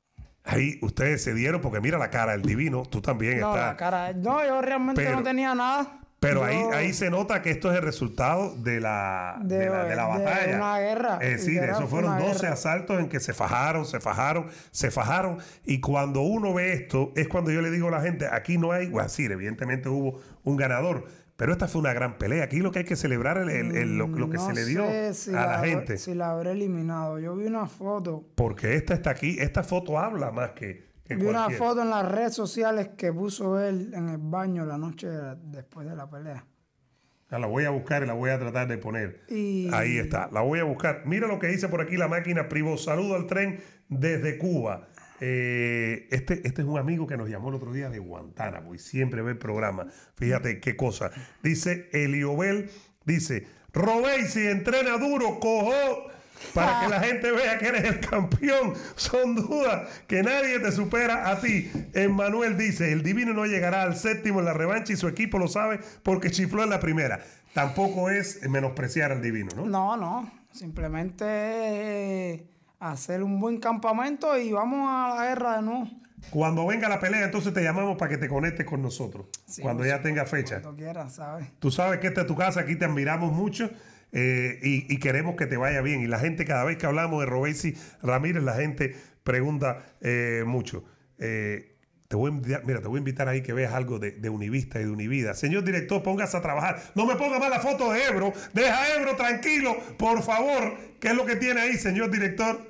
Ahí ustedes se dieron porque mira la cara, del divino, tú también no, estás. no, yo realmente no tenía nada. Pero ahí, ahí se nota que esto es el resultado de la, la, batalla. De una guerra. Es eh, decir, esos fueron 12 asaltos en que se fajaron, se fajaron, se fajaron. Y cuando uno ve esto, es cuando yo le digo a la gente, aquí no hay, bueno, sí, evidentemente hubo un ganador, pero esta fue una gran pelea. Aquí lo que hay que celebrar es lo, que se le dio a la, No gente. Si la habré eliminado. Yo vi una foto. Porque esta está aquí. Esta foto habla más que. vi una foto en las redes sociales que puso él en el baño la noche después de la pelea. la voy a buscar y la voy a tratar de poner. Ahí está, la voy a buscar. Mira lo que dice por aquí la máquina privó. Saludo al tren desde Cuba. Eh, este, este es un amigo que nos llamó el otro día de Guantánamo y siempre ve el programa. Fíjate qué cosa. Dice Eliobel, dice, Robey si entrena duro, cojo para que la gente vea que eres el campeón. Son dudas que nadie te supera a ti. Emmanuel dice, el divino no llegará al séptimo en la revancha y su equipo lo sabe porque chifló en la primera. Tampoco es menospreciar al divino, ¿no? No, no. Simplemente eh, hacer un buen campamento y vamos a la guerra de nuevo. Cuando venga la pelea, entonces te llamamos para que te conectes con nosotros. cuando ya tenga fecha. Cuando quieras, ¿sabes? Tú sabes que esta es tu casa, aquí te admiramos mucho eh, y, queremos que te vaya bien. Y la gente, cada vez que hablamos de Robesi Ramírez, la gente pregunta eh, mucho. Eh, te voy a invitar, te voy a invitar ahí que veas algo de, de, Univista y de Univida. Señor director, póngase a trabajar. No me ponga más la foto de Ebro. Deja Ebro tranquilo, por favor. ¿Qué es lo que tiene ahí, señor director?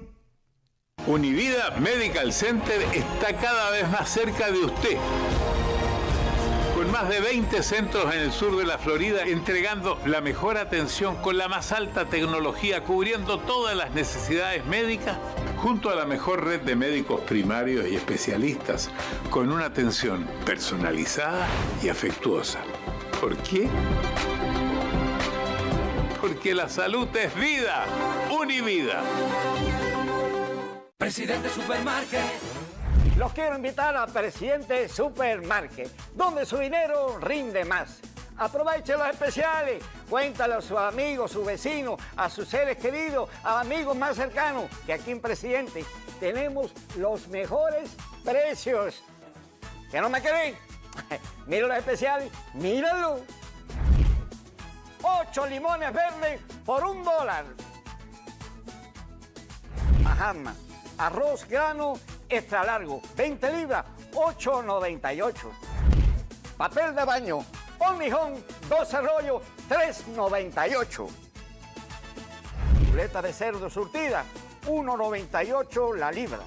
Univida Medical Center está cada vez más cerca de usted más de 20 centros en el sur de la Florida entregando la mejor atención con la más alta tecnología, cubriendo todas las necesidades médicas junto a la mejor red de médicos primarios y especialistas, con una atención personalizada y afectuosa. ¿Por qué? Porque la salud es vida, univida. Presidente Supermarket. Los quiero invitar a Presidente Supermarket, donde su dinero rinde más. Aproveche los especiales, cuéntale a sus amigos, sus vecinos, a sus seres queridos, a amigos más cercanos, que aquí en Presidente tenemos los mejores precios. ¿Que no me creen? Miren los especiales, míralo. Ocho limones verdes por un dólar. Mahama, arroz grano extra largo, 20 libras, 8,98. Papel de baño, un mijón, 12 3,98. Chuleta de cerdo surtida, 1,98 la libra.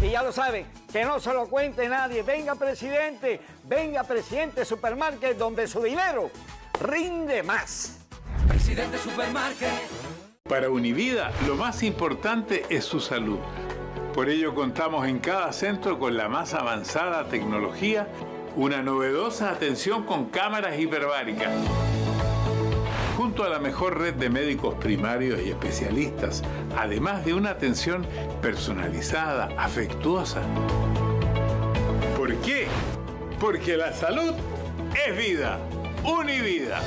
Y ya lo saben, que no se lo cuente nadie. Venga, presidente, venga, presidente Supermarket, donde su dinero rinde más. Presidente Supermarket. Para Univida, lo más importante es su salud. Por ello contamos en cada centro con la más avanzada tecnología, una novedosa atención con cámaras hiperbáricas. Junto a la mejor red de médicos primarios y especialistas, además de una atención personalizada, afectuosa. ¿Por qué? Porque la salud es vida, univida.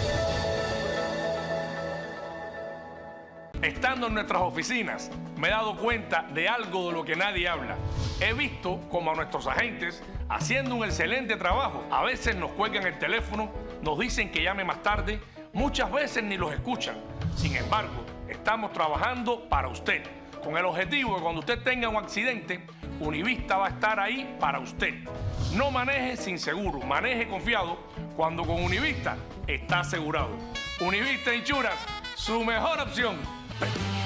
estando en nuestras oficinas, me he dado cuenta de algo de lo que nadie habla. He visto como a nuestros agentes, haciendo un excelente trabajo, a veces nos cuelgan el teléfono, nos dicen que llame más tarde, muchas veces ni los escuchan. Sin embargo, estamos trabajando para usted, con el objetivo de que cuando usted tenga un accidente, Univista va a estar ahí para usted. No maneje sin seguro, maneje confiado cuando con Univista está asegurado. Univista Inchuras, su mejor opción. Bye.